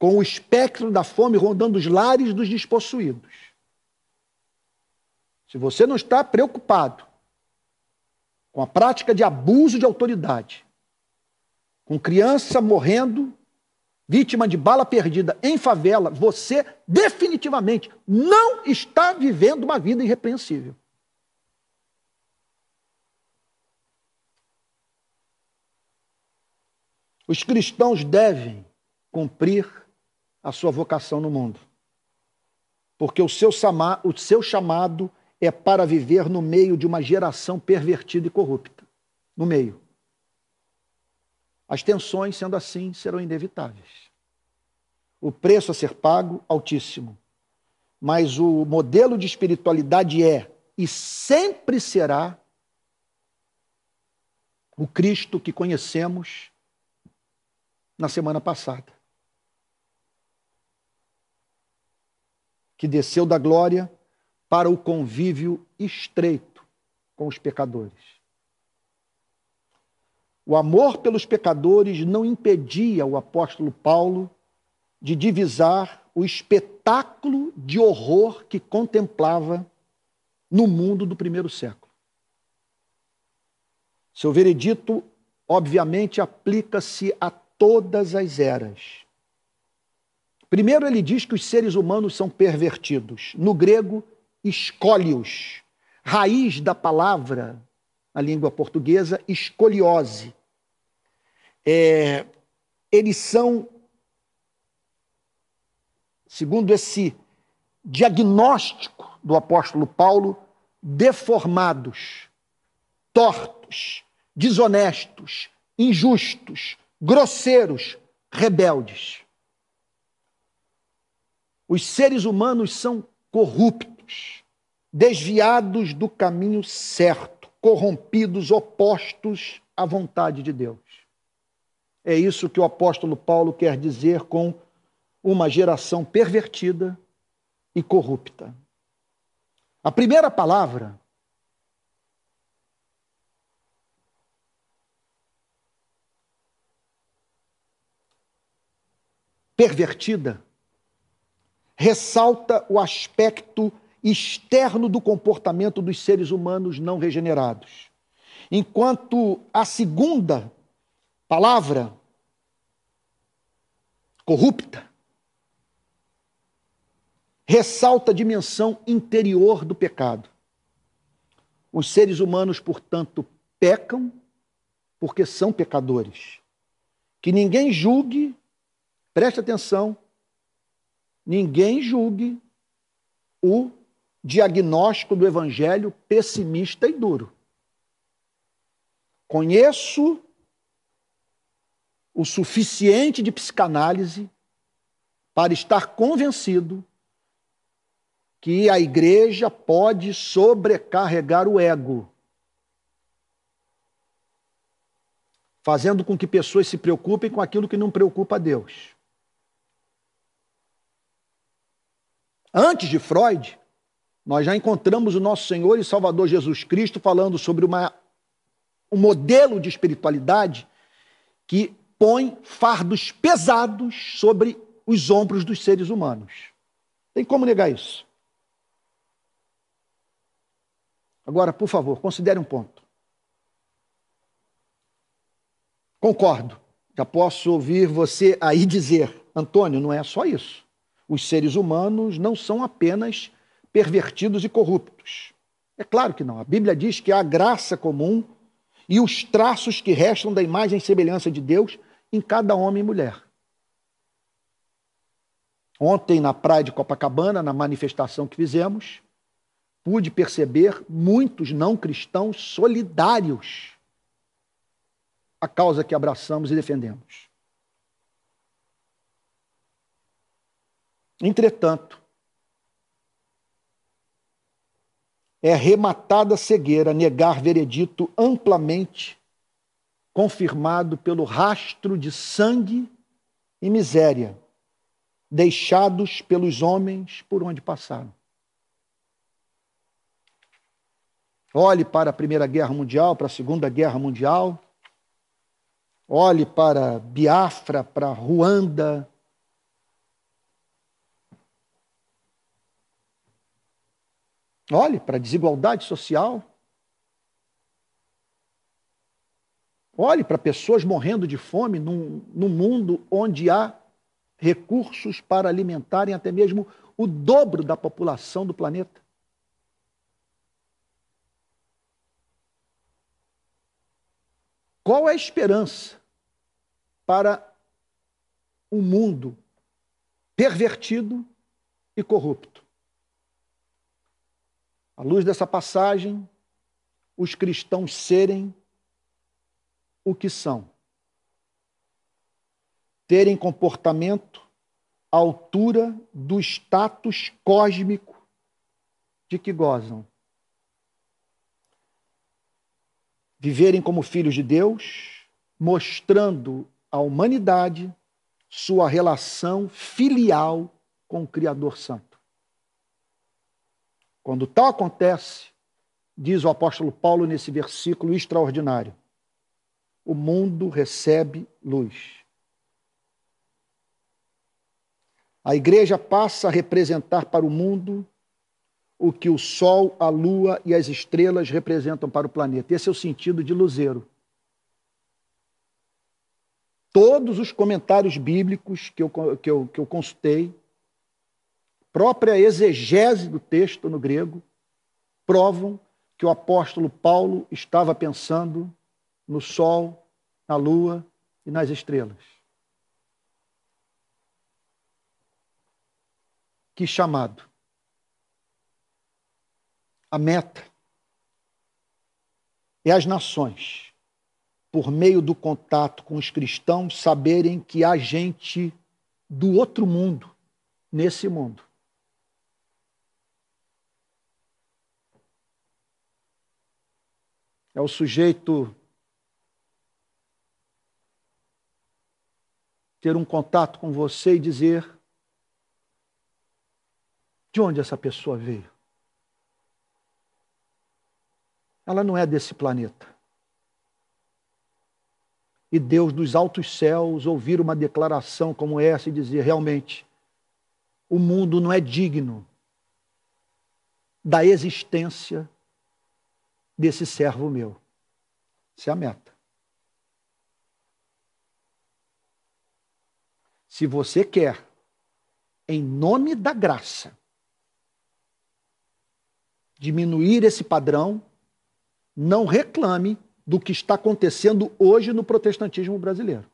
com o espectro da fome rondando os lares dos despossuídos. Se você não está preocupado com a prática de abuso de autoridade, com criança morrendo vítima de bala perdida em favela, você definitivamente não está vivendo uma vida irrepreensível. Os cristãos devem cumprir a sua vocação no mundo, porque o seu, o seu chamado é para viver no meio de uma geração pervertida e corrupta. No meio. As tensões, sendo assim, serão inevitáveis. O preço a ser pago, altíssimo. Mas o modelo de espiritualidade é e sempre será o Cristo que conhecemos na semana passada. Que desceu da glória para o convívio estreito com os pecadores. O amor pelos pecadores não impedia o apóstolo Paulo de divisar o espetáculo de horror que contemplava no mundo do primeiro século. Seu veredito, obviamente, aplica-se a todas as eras. Primeiro, ele diz que os seres humanos são pervertidos. No grego, escólios. Raiz da palavra, na língua portuguesa, escoliose, é, eles são, segundo esse diagnóstico do apóstolo Paulo, deformados, tortos, desonestos, injustos, grosseiros, rebeldes. Os seres humanos são corruptos, desviados do caminho certo, corrompidos, opostos à vontade de Deus. É isso que o apóstolo Paulo quer dizer com uma geração pervertida e corrupta. A primeira palavra pervertida ressalta o aspecto externo do comportamento dos seres humanos não regenerados. Enquanto a segunda palavra corrupta ressalta a dimensão interior do pecado. Os seres humanos, portanto, pecam porque são pecadores. Que ninguém julgue, preste atenção, ninguém julgue o diagnóstico do evangelho pessimista e duro. Conheço o suficiente de psicanálise para estar convencido que a igreja pode sobrecarregar o ego, fazendo com que pessoas se preocupem com aquilo que não preocupa a Deus. Antes de Freud, nós já encontramos o nosso Senhor e Salvador Jesus Cristo falando sobre uma, um modelo de espiritualidade que põe fardos pesados sobre os ombros dos seres humanos. Tem como negar isso? Agora, por favor, considere um ponto. Concordo. Já posso ouvir você aí dizer, Antônio, não é só isso. Os seres humanos não são apenas pervertidos e corruptos. É claro que não. A Bíblia diz que há graça comum e os traços que restam da imagem e semelhança de Deus em cada homem e mulher. Ontem, na praia de Copacabana, na manifestação que fizemos, pude perceber muitos não cristãos solidários à causa que abraçamos e defendemos. Entretanto, é rematada cegueira negar veredito amplamente confirmado pelo rastro de sangue e miséria deixados pelos homens por onde passaram. Olhe para a Primeira Guerra Mundial, para a Segunda Guerra Mundial, olhe para Biafra, para Ruanda. Olhe para a desigualdade social. Olhe para pessoas morrendo de fome num, num mundo onde há recursos para alimentarem até mesmo o dobro da população do planeta. Qual é a esperança para um mundo pervertido e corrupto? À luz dessa passagem, os cristãos serem o que são, terem comportamento à altura do status cósmico de que gozam, viverem como filhos de Deus, mostrando à humanidade sua relação filial com o Criador Santo. Quando tal acontece, diz o apóstolo Paulo nesse versículo extraordinário, o mundo recebe luz. A igreja passa a representar para o mundo o que o sol, a lua e as estrelas representam para o planeta. Esse é o sentido de luzeiro. Todos os comentários bíblicos que eu, que eu, que eu consultei, própria exegese do texto no grego, provam que o apóstolo Paulo estava pensando no sol, na lua e nas estrelas. Que chamado! A meta é as nações, por meio do contato com os cristãos, saberem que há gente do outro mundo nesse mundo. É o sujeito ter um contato com você e dizer de onde essa pessoa veio. Ela não é desse planeta. E Deus dos altos céus ouvir uma declaração como essa e dizer realmente: o mundo não é digno da existência desse servo meu. Essa é a meta. Se você quer, em nome da graça, diminuir esse padrão, não reclame do que está acontecendo hoje no protestantismo brasileiro.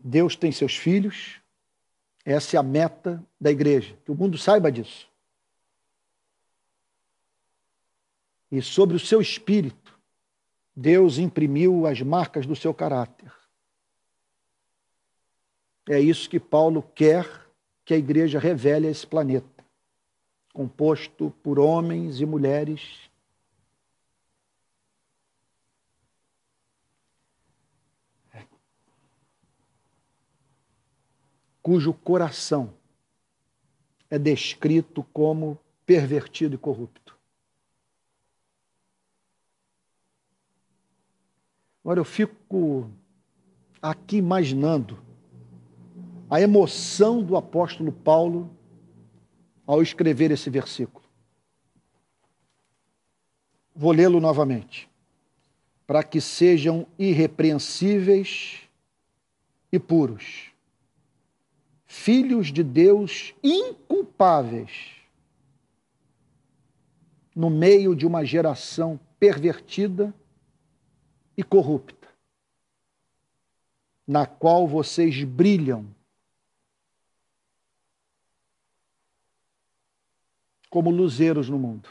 Deus tem seus filhos, essa é a meta da igreja, que o mundo saiba disso. e sobre o seu espírito, Deus imprimiu as marcas do seu caráter. É isso que Paulo quer que a igreja revele a esse planeta, composto por homens e mulheres. cujo coração é descrito como pervertido e corrupto. Agora eu fico aqui imaginando a emoção do apóstolo Paulo ao escrever esse versículo. Vou lê-lo novamente. Para que sejam irrepreensíveis e puros, filhos de Deus inculpáveis, no meio de uma geração pervertida e corrupta, na qual vocês brilham como luzeiros no mundo.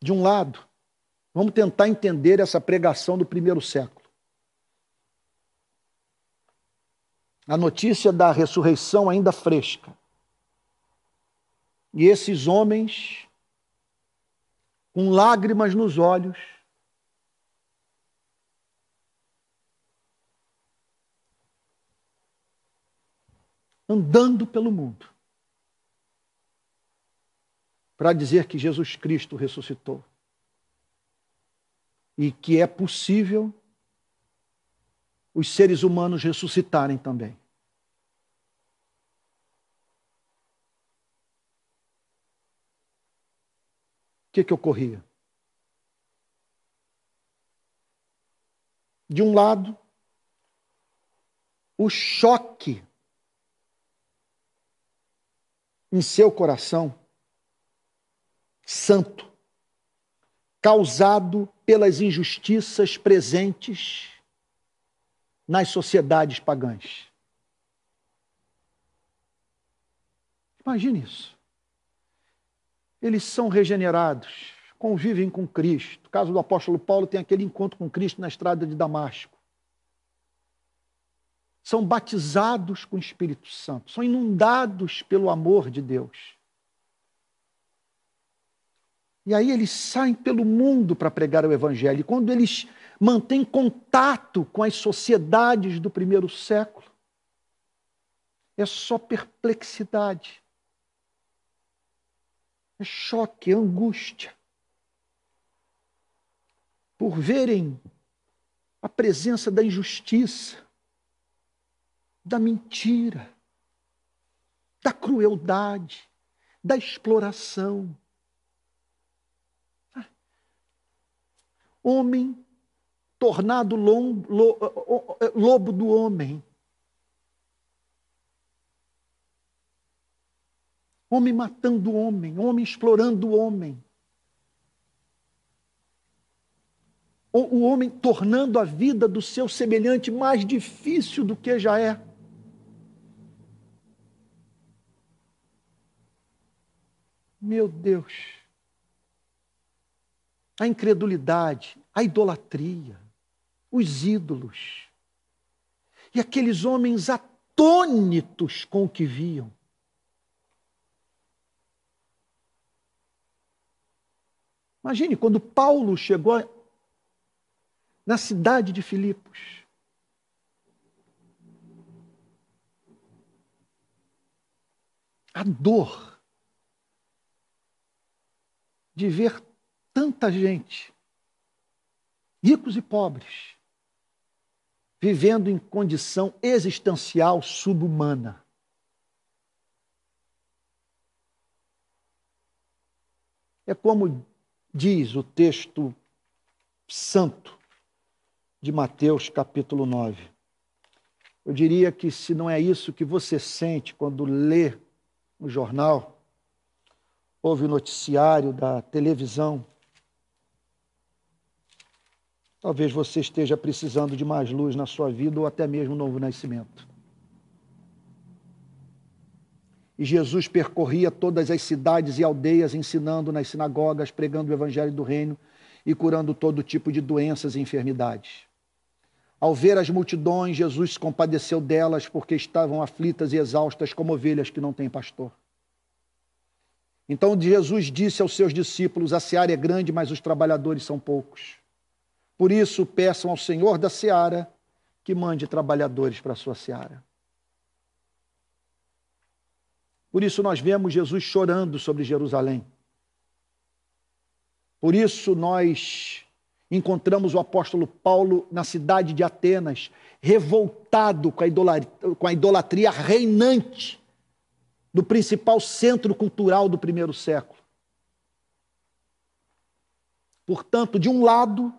De um lado, vamos tentar entender essa pregação do primeiro século. A notícia da ressurreição ainda fresca. E esses homens com lágrimas nos olhos, andando pelo mundo, para dizer que Jesus Cristo ressuscitou e que é possível os seres humanos ressuscitarem também. que, que ocorria? De um lado, o choque em seu coração santo, causado pelas injustiças presentes nas sociedades pagãs. Imagine isso eles são regenerados, convivem com Cristo. No caso do apóstolo Paulo, tem aquele encontro com Cristo na estrada de Damasco. São batizados com o Espírito Santo, são inundados pelo amor de Deus. E aí eles saem pelo mundo para pregar o Evangelho. E quando eles mantêm contato com as sociedades do primeiro século, é só perplexidade é choque, é angústia. Por verem a presença da injustiça, da mentira, da crueldade, da exploração. Homem tornado lobo, lobo do homem, Homem matando homem, homem explorando homem. O homem tornando a vida do seu semelhante mais difícil do que já é. Meu Deus. A incredulidade, a idolatria, os ídolos. E aqueles homens atônitos com o que viam. Imagine quando Paulo chegou na cidade de Filipos. A dor de ver tanta gente, ricos e pobres, vivendo em condição existencial subhumana. É como diz o texto santo de Mateus, capítulo 9. Eu diria que se não é isso que você sente quando lê no jornal, ouve o noticiário da televisão, talvez você esteja precisando de mais luz na sua vida ou até mesmo um novo nascimento. E Jesus percorria todas as cidades e aldeias, ensinando nas sinagogas, pregando o evangelho do reino e curando todo tipo de doenças e enfermidades. Ao ver as multidões, Jesus se compadeceu delas porque estavam aflitas e exaustas como ovelhas que não têm pastor. Então Jesus disse aos seus discípulos: A seara é grande, mas os trabalhadores são poucos. Por isso, peçam ao Senhor da seara que mande trabalhadores para a sua seara. Por isso nós vemos Jesus chorando sobre Jerusalém. Por isso nós encontramos o apóstolo Paulo na cidade de Atenas, revoltado com a idolatria, reinante do principal centro cultural do primeiro século. Portanto, de um lado,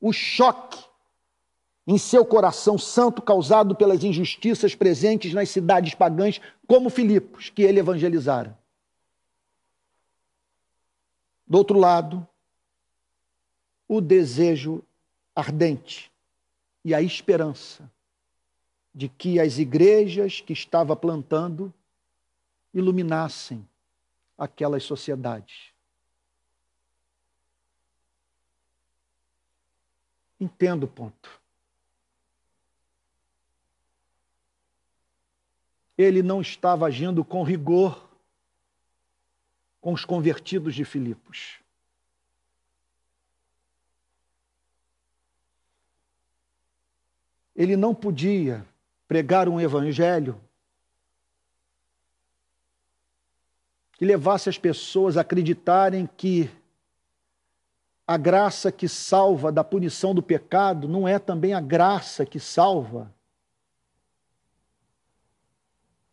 o choque em seu coração santo causado pelas injustiças presentes nas cidades pagãs, como Filipos, que ele evangelizara. Do outro lado, o desejo ardente e a esperança de que as igrejas que estava plantando iluminassem aquelas sociedades. Entendo o ponto. ele não estava agindo com rigor com os convertidos de Filipos. Ele não podia pregar um evangelho que levasse as pessoas a acreditarem que a graça que salva da punição do pecado não é também a graça que salva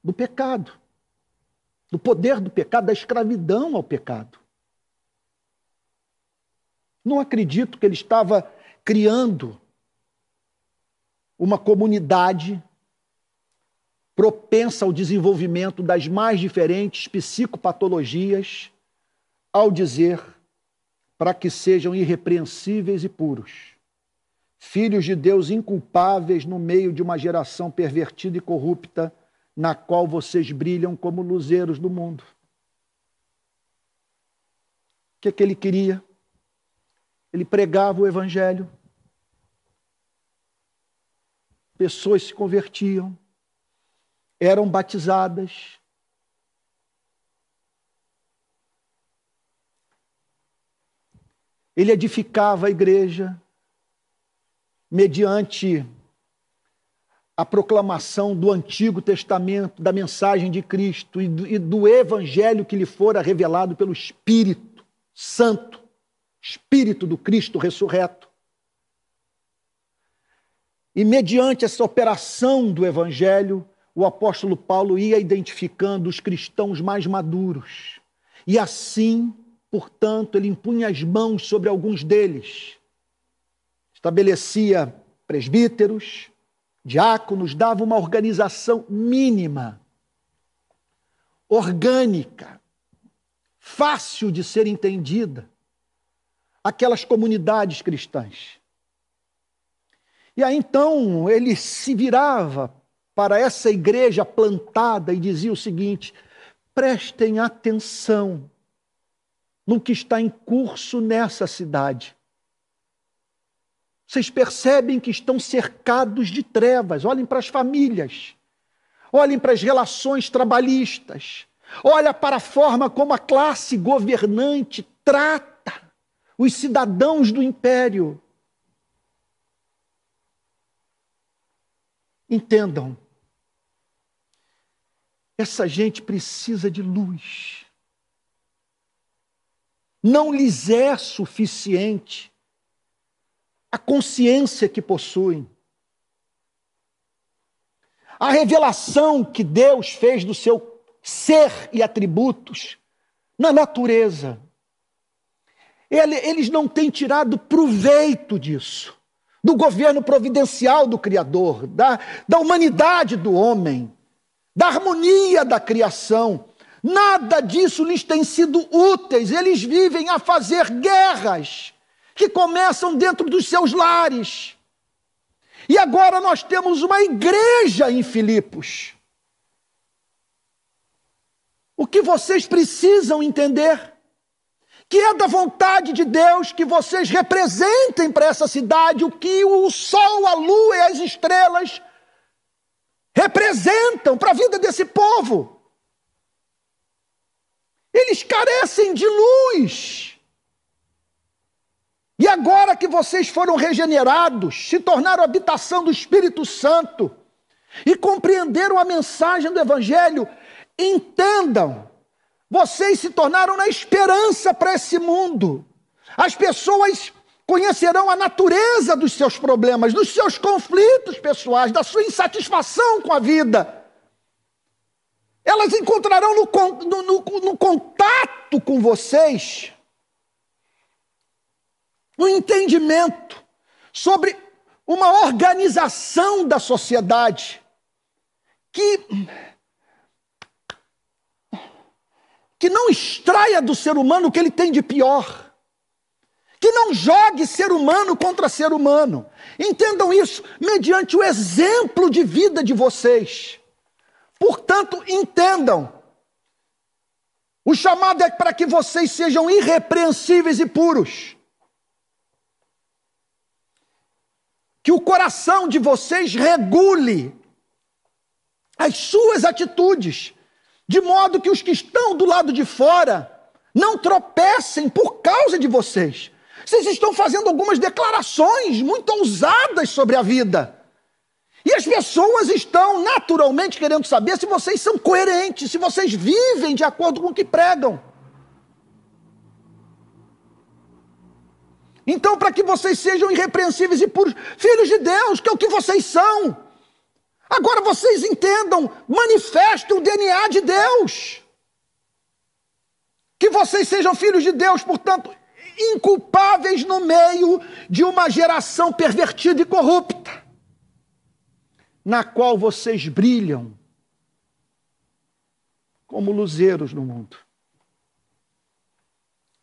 do pecado, do poder do pecado, da escravidão ao pecado. Não acredito que ele estava criando uma comunidade propensa ao desenvolvimento das mais diferentes psicopatologias, ao dizer para que sejam irrepreensíveis e puros, filhos de Deus inculpáveis no meio de uma geração pervertida e corrupta na qual vocês brilham como luzeiros do mundo. O que, é que ele queria? Ele pregava o evangelho. Pessoas se convertiam, eram batizadas. Ele edificava a igreja mediante a proclamação do Antigo Testamento, da mensagem de Cristo e do, e do Evangelho que lhe fora revelado pelo Espírito Santo, Espírito do Cristo ressurreto. E mediante essa operação do Evangelho, o apóstolo Paulo ia identificando os cristãos mais maduros. E assim, portanto, ele impunha as mãos sobre alguns deles, estabelecia presbíteros, diáconos dava uma organização mínima, orgânica, fácil de ser entendida, aquelas comunidades cristãs. E aí então ele se virava para essa igreja plantada e dizia o seguinte: prestem atenção no que está em curso nessa cidade. Vocês percebem que estão cercados de trevas. Olhem para as famílias, olhem para as relações trabalhistas, olha para a forma como a classe governante trata os cidadãos do império. Entendam, essa gente precisa de luz. Não lhes é suficiente a consciência que possuem, a revelação que Deus fez do seu ser e atributos na natureza. Eles não têm tirado proveito disso, do governo providencial do Criador, da, da humanidade do homem, da harmonia da criação. Nada disso lhes tem sido úteis. Eles vivem a fazer guerras que começam dentro dos seus lares. E agora nós temos uma igreja em Filipos. O que vocês precisam entender que é da vontade de Deus que vocês representem para essa cidade o que o sol, a lua e as estrelas representam para a vida desse povo. Eles carecem de luz. E agora que vocês foram regenerados, se tornaram habitação do Espírito Santo e compreenderam a mensagem do Evangelho, entendam, vocês se tornaram na esperança para esse mundo. As pessoas conhecerão a natureza dos seus problemas, dos seus conflitos pessoais, da sua insatisfação com a vida. Elas encontrarão no, no, no, no contato com vocês um entendimento sobre uma organização da sociedade que que não extraia do ser humano o que ele tem de pior. Que não jogue ser humano contra ser humano. Entendam isso mediante o exemplo de vida de vocês. Portanto, entendam. O chamado é para que vocês sejam irrepreensíveis e puros, que o coração de vocês regule as suas atitudes, de modo que os que estão do lado de fora não tropecem por causa de vocês. Vocês estão fazendo algumas declarações muito ousadas sobre a vida. E as pessoas estão naturalmente querendo saber se vocês são coerentes, se vocês vivem de acordo com o que pregam. Então, para que vocês sejam irrepreensíveis e puros, filhos de Deus, que é o que vocês são. Agora vocês entendam, manifestem o DNA de Deus. Que vocês sejam filhos de Deus, portanto, inculpáveis no meio de uma geração pervertida e corrupta, na qual vocês brilham como luzeiros no mundo.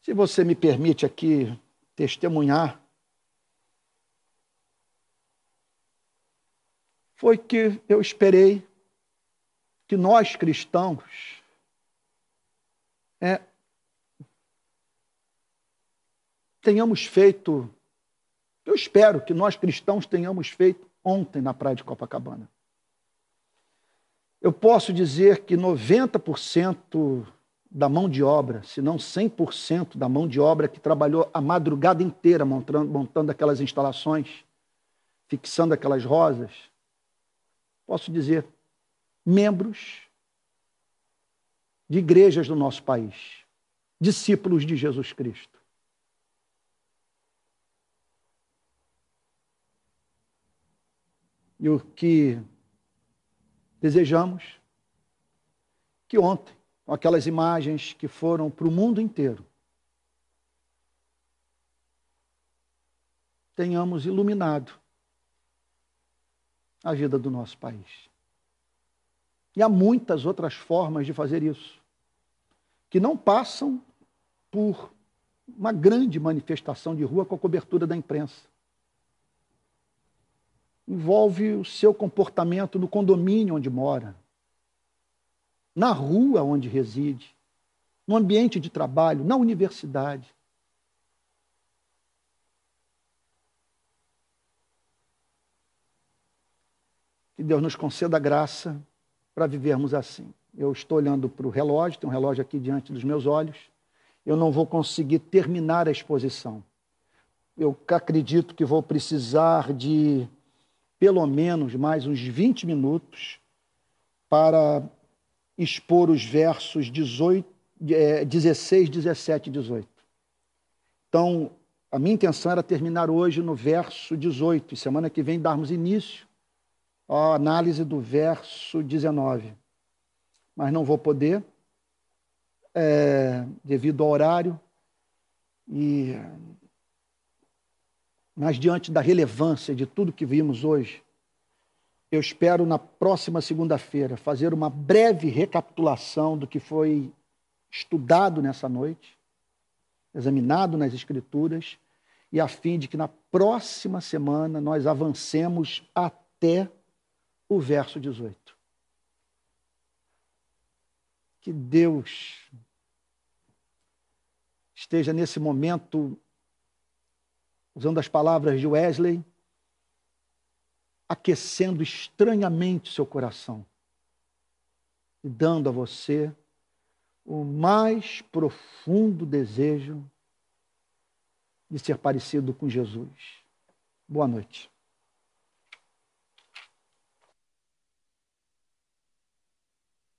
Se você me permite aqui testemunhar, foi que eu esperei que nós cristãos é, tenhamos feito, eu espero que nós cristãos tenhamos feito ontem na Praia de Copacabana. Eu posso dizer que 90% da mão de obra, se não 100% da mão de obra que trabalhou a madrugada inteira montando, montando aquelas instalações, fixando aquelas rosas, posso dizer, membros de igrejas do nosso país, discípulos de Jesus Cristo. E o que desejamos é que ontem aquelas imagens que foram para o mundo inteiro. Tenhamos iluminado a vida do nosso país. E há muitas outras formas de fazer isso, que não passam por uma grande manifestação de rua com a cobertura da imprensa. Envolve o seu comportamento no condomínio onde mora, na rua onde reside, no ambiente de trabalho, na universidade. Que Deus nos conceda graça para vivermos assim. Eu estou olhando para o relógio, tem um relógio aqui diante dos meus olhos. Eu não vou conseguir terminar a exposição. Eu acredito que vou precisar de pelo menos mais uns 20 minutos para expor os versos 18, é, 16, 17 e 18. Então, a minha intenção era terminar hoje no verso 18, e semana que vem darmos início à análise do verso 19. Mas não vou poder, é, devido ao horário, e mas diante da relevância de tudo que vimos hoje, eu espero na próxima segunda-feira fazer uma breve recapitulação do que foi estudado nessa noite, examinado nas Escrituras, e a fim de que na próxima semana nós avancemos até o verso 18. Que Deus esteja nesse momento, usando as palavras de Wesley, aquecendo estranhamente seu coração e dando a você o mais profundo desejo de ser parecido com Jesus. Boa noite.